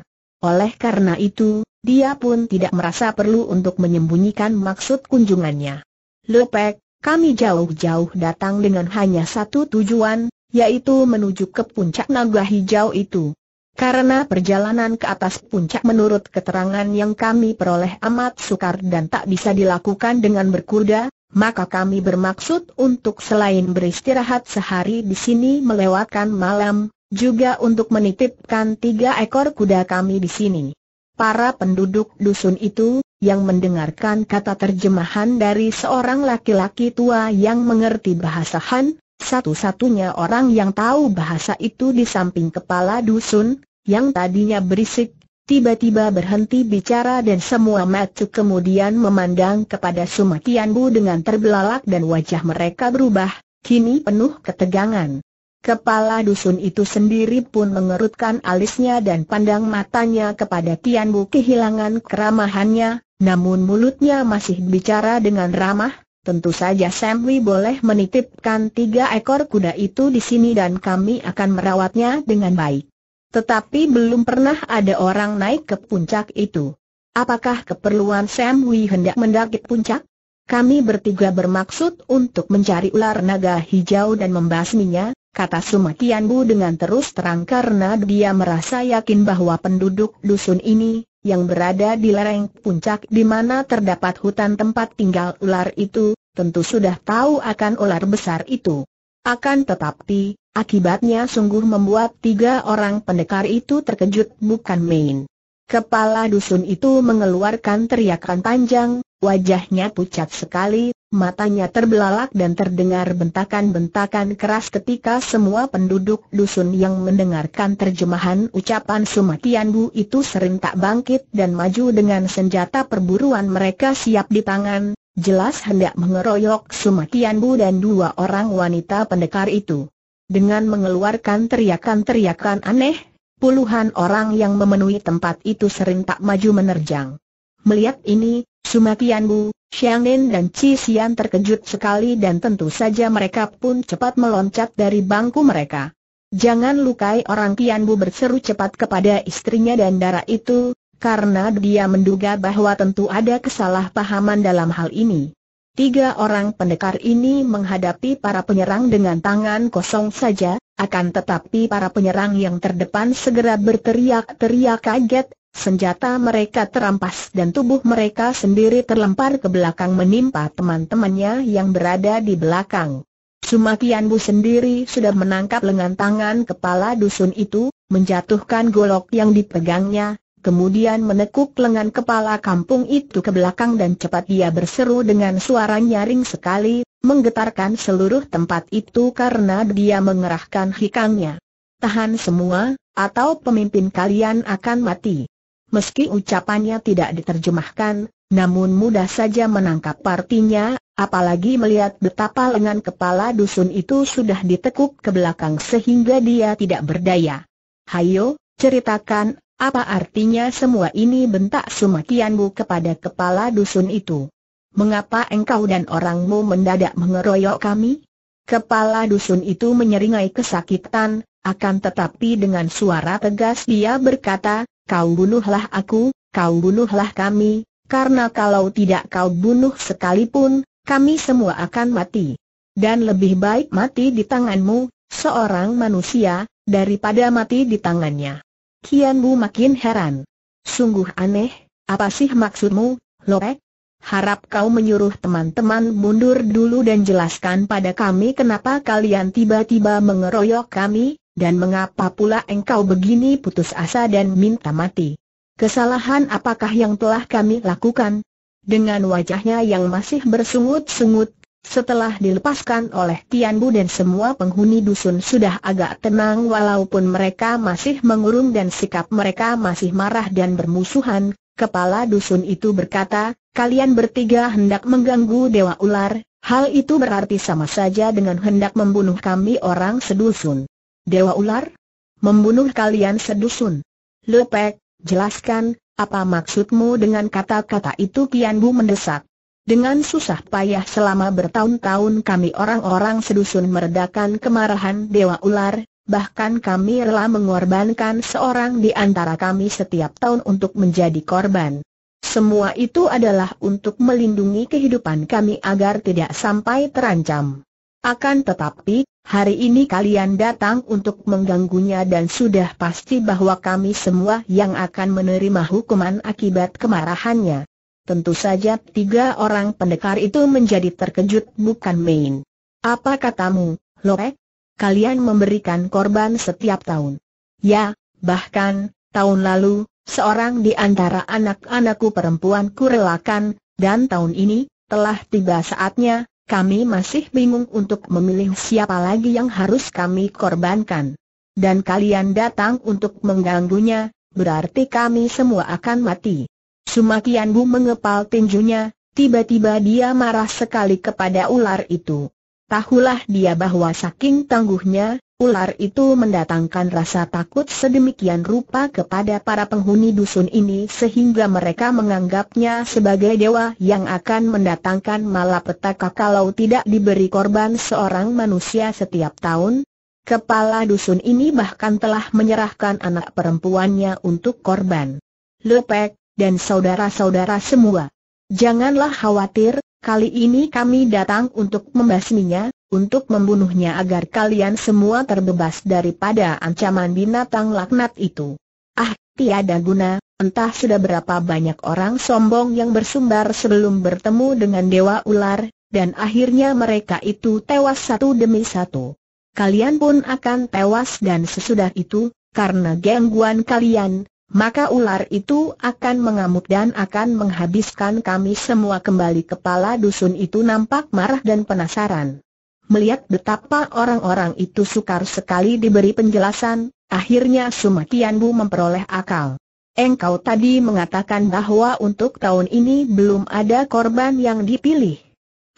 Oleh karena itu, dia pun tidak merasa perlu untuk menyembunyikan maksud kunjungannya. Lepek, kami jauh-jauh datang dengan hanya satu tujuan, yaitu menuju ke puncak naga hijau itu. Karena perjalanan ke atas puncak menurut keterangan yang kami peroleh amat sukar dan tak bisa dilakukan dengan berkuda, maka kami bermaksud untuk selain beristirahat sehari di sini melewatkan malam, juga untuk menitipkan tiga ekor kuda kami di sini. Para penduduk dusun itu, yang mendengarkan kata terjemahan dari seorang laki-laki tua yang mengerti bahasa Han, satu-satunya orang yang tahu bahasa itu di samping kepala dusun, yang tadinya berisik, tiba-tiba berhenti bicara dan semua matu kemudian memandang kepada Sumakian Bu dengan terbelalak dan wajah mereka berubah, kini penuh ketegangan. Kepala dusun itu sendiri pun mengerutkan alisnya dan pandang matanya kepada Tian Bu kehilangan keramahannya, namun mulutnya masih bicara dengan ramah, tentu saja Sam boleh menitipkan tiga ekor kuda itu di sini dan kami akan merawatnya dengan baik. Tetapi belum pernah ada orang naik ke puncak itu. Apakah keperluan Sam hendak mendaki puncak? Kami bertiga bermaksud untuk mencari ular naga hijau dan membasminya, kata Sumatian Bu dengan terus terang karena dia merasa yakin bahwa penduduk dusun ini, yang berada di lereng puncak di mana terdapat hutan tempat tinggal ular itu, tentu sudah tahu akan ular besar itu. Akan tetapi, akibatnya sungguh membuat tiga orang pendekar itu terkejut bukan main. Kepala dusun itu mengeluarkan teriakan panjang, wajahnya pucat sekali, matanya terbelalak dan terdengar bentakan-bentakan keras ketika semua penduduk dusun yang mendengarkan terjemahan ucapan Sumatian Bu itu tak bangkit dan maju dengan senjata perburuan mereka siap di tangan, jelas hendak mengeroyok Sumatian Bu dan dua orang wanita pendekar itu. Dengan mengeluarkan teriakan-teriakan aneh, Puluhan orang yang memenuhi tempat itu sering tak maju menerjang. Melihat ini, Sumakian Bu, Xiangnen dan Chi Xian terkejut sekali dan tentu saja mereka pun cepat meloncat dari bangku mereka. Jangan lukai orang Tian Bu berseru cepat kepada istrinya dan darah itu, karena dia menduga bahwa tentu ada kesalahpahaman dalam hal ini. Tiga orang pendekar ini menghadapi para penyerang dengan tangan kosong saja, akan tetapi para penyerang yang terdepan segera berteriak-teriak kaget, senjata mereka terampas dan tubuh mereka sendiri terlempar ke belakang menimpa teman-temannya yang berada di belakang. Sumakian Bu sendiri sudah menangkap lengan tangan kepala dusun itu, menjatuhkan golok yang dipegangnya, kemudian menekuk lengan kepala kampung itu ke belakang dan cepat dia berseru dengan suara nyaring sekali, menggetarkan seluruh tempat itu karena dia mengerahkan hikangnya. Tahan semua, atau pemimpin kalian akan mati. Meski ucapannya tidak diterjemahkan, namun mudah saja menangkap artinya, apalagi melihat betapa lengan kepala dusun itu sudah ditekuk ke belakang sehingga dia tidak berdaya. Hayo, ceritakan apa artinya semua ini bentak sumakianmu kepada kepala dusun itu? Mengapa engkau dan orangmu mendadak mengeroyok kami? Kepala dusun itu menyeringai kesakitan, akan tetapi dengan suara tegas dia berkata, kau bunuhlah aku, kau bunuhlah kami, karena kalau tidak kau bunuh sekalipun, kami semua akan mati. Dan lebih baik mati di tanganmu, seorang manusia, daripada mati di tangannya. Kian Bu makin heran. Sungguh aneh, apa sih maksudmu, Lopek? Harap kau menyuruh teman-teman mundur dulu dan jelaskan pada kami kenapa kalian tiba-tiba mengeroyok kami, dan mengapa pula engkau begini putus asa dan minta mati. Kesalahan apakah yang telah kami lakukan? Dengan wajahnya yang masih bersungut-sungut, setelah dilepaskan oleh Tian Bu dan semua penghuni dusun sudah agak tenang walaupun mereka masih mengurung dan sikap mereka masih marah dan bermusuhan, kepala dusun itu berkata, kalian bertiga hendak mengganggu Dewa Ular, hal itu berarti sama saja dengan hendak membunuh kami orang sedusun. Dewa Ular? Membunuh kalian sedusun? Lepek, jelaskan, apa maksudmu dengan kata-kata itu Tian Bu mendesak. Dengan susah payah selama bertahun-tahun kami orang-orang sedusun meredakan kemarahan Dewa Ular, bahkan kami rela mengorbankan seorang di antara kami setiap tahun untuk menjadi korban. Semua itu adalah untuk melindungi kehidupan kami agar tidak sampai terancam. Akan tetapi, hari ini kalian datang untuk mengganggunya dan sudah pasti bahwa kami semua yang akan menerima hukuman akibat kemarahannya. Tentu saja tiga orang pendekar itu menjadi terkejut bukan main. Apa katamu, Lorek? Kalian memberikan korban setiap tahun. Ya, bahkan, tahun lalu, seorang di antara anak-anakku perempuan kurelakan, dan tahun ini, telah tiba saatnya, kami masih bingung untuk memilih siapa lagi yang harus kami korbankan. Dan kalian datang untuk mengganggunya, berarti kami semua akan mati. Sumakian Bu mengepal tinjunya, tiba-tiba dia marah sekali kepada ular itu. Tahulah dia bahwa saking tangguhnya, ular itu mendatangkan rasa takut sedemikian rupa kepada para penghuni dusun ini sehingga mereka menganggapnya sebagai dewa yang akan mendatangkan malapetaka kalau tidak diberi korban seorang manusia setiap tahun, Kepala dusun ini bahkan telah menyerahkan anak perempuannya untuk korban. Lepek, dan saudara-saudara semua. Janganlah khawatir, kali ini kami datang untuk membasminya, untuk membunuhnya agar kalian semua terbebas daripada ancaman binatang laknat itu. Ah, tiada guna, entah sudah berapa banyak orang sombong yang bersumbar sebelum bertemu dengan Dewa Ular, dan akhirnya mereka itu tewas satu demi satu. Kalian pun akan tewas dan sesudah itu, karena gangguan kalian, maka ular itu akan mengamuk dan akan menghabiskan kami semua kembali kepala dusun itu nampak marah dan penasaran. Melihat betapa orang-orang itu sukar sekali diberi penjelasan, akhirnya Sumatian memperoleh akal. Engkau tadi mengatakan bahwa untuk tahun ini belum ada korban yang dipilih.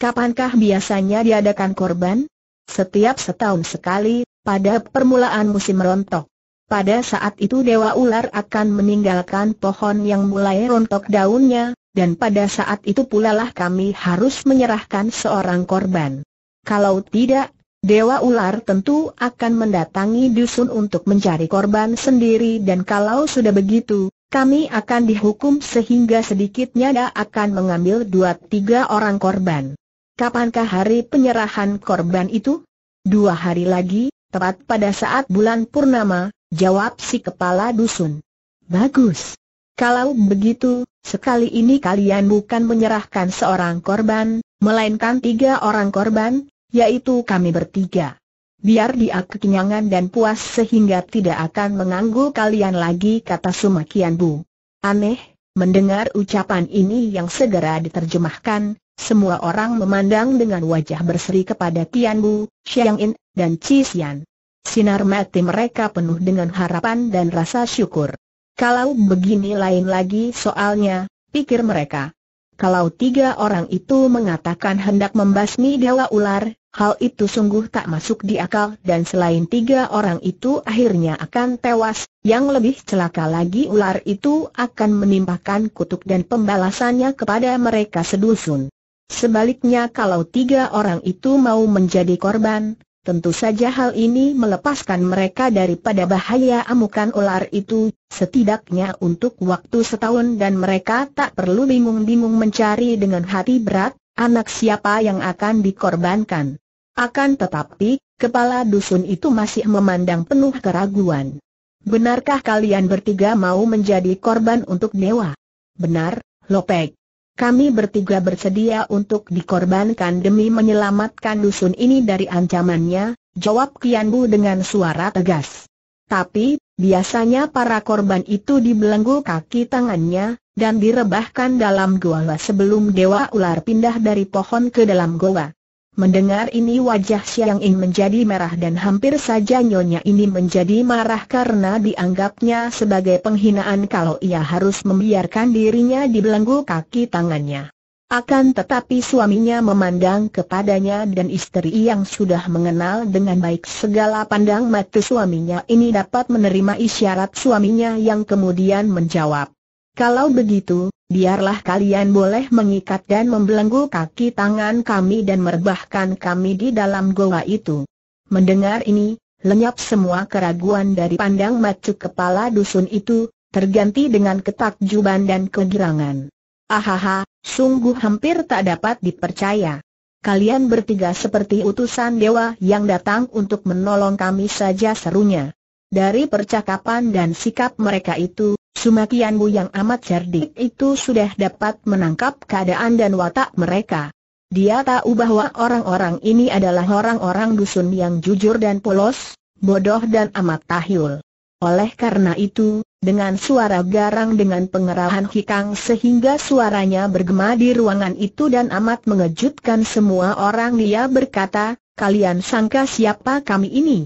Kapankah biasanya diadakan korban? Setiap setahun sekali, pada permulaan musim rontok. Pada saat itu Dewa Ular akan meninggalkan pohon yang mulai rontok daunnya, dan pada saat itu pula lah kami harus menyerahkan seorang korban. Kalau tidak, Dewa Ular tentu akan mendatangi dusun untuk mencari korban sendiri dan kalau sudah begitu, kami akan dihukum sehingga sedikitnya dia akan mengambil dua tiga orang korban. Kapankah hari penyerahan korban itu? Dua hari lagi, tepat pada saat bulan purnama, jawab si kepala dusun. Bagus. Kalau begitu, sekali ini kalian bukan menyerahkan seorang korban, melainkan tiga orang korban, yaitu kami bertiga. Biar dia kekenyangan dan puas sehingga tidak akan mengganggu kalian lagi kata Sumakian Bu. Aneh, mendengar ucapan ini yang segera diterjemahkan, semua orang memandang dengan wajah berseri kepada Tian Bu, Xiang In, dan Qi Xian. Sinar mati mereka penuh dengan harapan dan rasa syukur. Kalau begini lain lagi soalnya, pikir mereka. Kalau tiga orang itu mengatakan hendak membasmi dewa ular, hal itu sungguh tak masuk di akal dan selain tiga orang itu akhirnya akan tewas, yang lebih celaka lagi ular itu akan menimpakan kutuk dan pembalasannya kepada mereka sedusun. Sebaliknya kalau tiga orang itu mau menjadi korban, Tentu saja hal ini melepaskan mereka daripada bahaya amukan ular itu, setidaknya untuk waktu setahun dan mereka tak perlu bingung-bingung mencari dengan hati berat, anak siapa yang akan dikorbankan. Akan tetapi, kepala dusun itu masih memandang penuh keraguan. Benarkah kalian bertiga mau menjadi korban untuk dewa? Benar, Lopek, kami bertiga bersedia untuk dikorbankan demi menyelamatkan dusun ini dari ancamannya, jawab Kianbu dengan suara tegas. Tapi, biasanya para korban itu dibelenggu kaki tangannya, dan direbahkan dalam goa sebelum Dewa Ular pindah dari pohon ke dalam goa. Mendengar ini wajah Siang In menjadi merah dan hampir saja nyonya ini menjadi marah karena dianggapnya sebagai penghinaan kalau ia harus membiarkan dirinya dibelenggu kaki tangannya. Akan tetapi suaminya memandang kepadanya dan istri yang sudah mengenal dengan baik segala pandang mata suaminya ini dapat menerima isyarat suaminya yang kemudian menjawab. Kalau begitu, biarlah kalian boleh mengikat dan membelenggu kaki tangan kami dan merbahkan kami di dalam goa itu. Mendengar ini, lenyap semua keraguan dari pandang macu kepala dusun itu, terganti dengan ketakjuban dan kegirangan. Ahaha, sungguh hampir tak dapat dipercaya. Kalian bertiga seperti utusan dewa yang datang untuk menolong kami saja serunya. Dari percakapan dan sikap mereka itu, Sumakianmu yang amat cerdik itu sudah dapat menangkap keadaan dan watak mereka. Dia tahu bahwa orang-orang ini adalah orang-orang dusun yang jujur dan polos, bodoh dan amat tahil. Oleh karena itu, dengan suara garang dengan pengerahan hikang sehingga suaranya bergema di ruangan itu dan amat mengejutkan semua orang dia berkata, Kalian sangka siapa kami ini?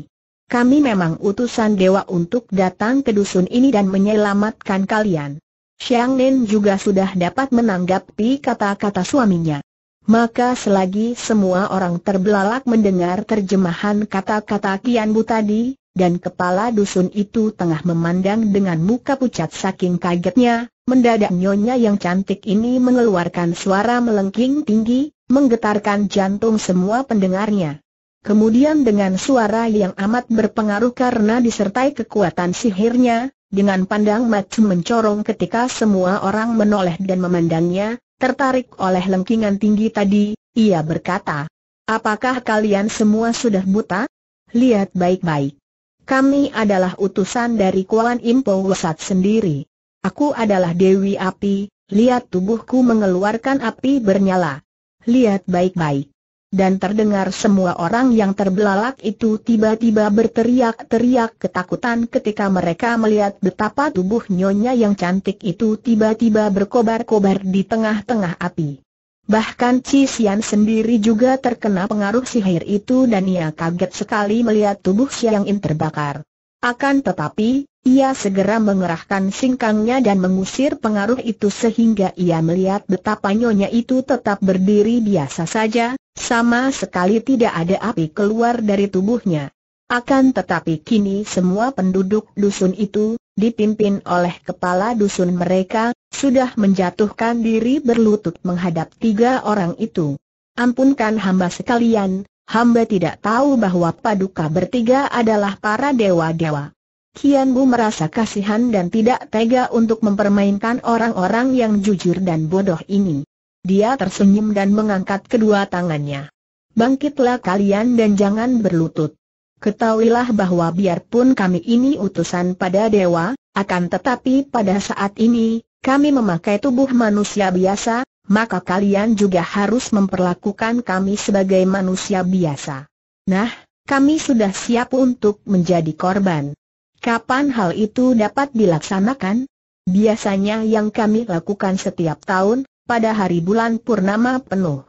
Kami memang utusan dewa untuk datang ke dusun ini dan menyelamatkan kalian. Xiang Nen juga sudah dapat menanggapi kata-kata suaminya. Maka selagi semua orang terbelalak mendengar terjemahan kata-kata Kian Bu tadi, dan kepala dusun itu tengah memandang dengan muka pucat saking kagetnya, mendadak nyonya yang cantik ini mengeluarkan suara melengking tinggi, menggetarkan jantung semua pendengarnya. Kemudian dengan suara yang amat berpengaruh karena disertai kekuatan sihirnya, dengan pandang macam mencorong ketika semua orang menoleh dan memandangnya, tertarik oleh lengkingan tinggi tadi, ia berkata, Apakah kalian semua sudah buta? Lihat baik-baik. Kami adalah utusan dari Kuan Impo Wasat sendiri. Aku adalah Dewi Api, lihat tubuhku mengeluarkan api bernyala. Lihat baik-baik dan terdengar semua orang yang terbelalak itu tiba-tiba berteriak-teriak ketakutan ketika mereka melihat betapa tubuh nyonya yang cantik itu tiba-tiba berkobar-kobar di tengah-tengah api. Bahkan Cisian sendiri juga terkena pengaruh sihir itu dan ia kaget sekali melihat tubuh Siang In terbakar. Akan tetapi, ia segera mengerahkan singkangnya dan mengusir pengaruh itu sehingga ia melihat betapa nyonya itu tetap berdiri biasa saja, sama sekali tidak ada api keluar dari tubuhnya. Akan tetapi kini semua penduduk dusun itu, dipimpin oleh kepala dusun mereka, sudah menjatuhkan diri berlutut menghadap tiga orang itu. Ampunkan hamba sekalian, hamba tidak tahu bahwa paduka bertiga adalah para dewa-dewa. Kian Bu merasa kasihan dan tidak tega untuk mempermainkan orang-orang yang jujur dan bodoh ini. Dia tersenyum dan mengangkat kedua tangannya. Bangkitlah kalian dan jangan berlutut. Ketahuilah bahwa biarpun kami ini utusan pada dewa, akan tetapi pada saat ini, kami memakai tubuh manusia biasa, maka kalian juga harus memperlakukan kami sebagai manusia biasa. Nah, kami sudah siap untuk menjadi korban. Kapan hal itu dapat dilaksanakan? Biasanya yang kami lakukan setiap tahun, pada hari bulan purnama penuh.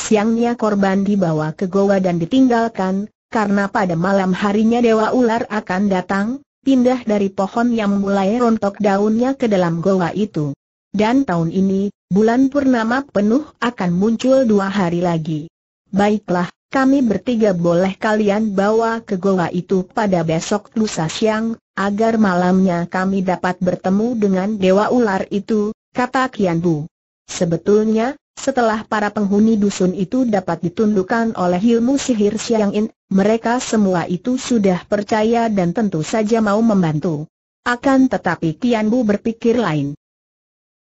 Siangnya korban dibawa ke goa dan ditinggalkan, karena pada malam harinya Dewa Ular akan datang, pindah dari pohon yang mulai rontok daunnya ke dalam goa itu. Dan tahun ini, bulan purnama penuh akan muncul dua hari lagi. Baiklah, kami bertiga boleh kalian bawa ke goa itu pada besok lusa siang, agar malamnya kami dapat bertemu dengan Dewa Ular itu, kata Kian Bu. Sebetulnya, setelah para penghuni dusun itu dapat ditundukkan oleh ilmu sihir Siang In, mereka semua itu sudah percaya dan tentu saja mau membantu. Akan tetapi Tian Bu berpikir lain.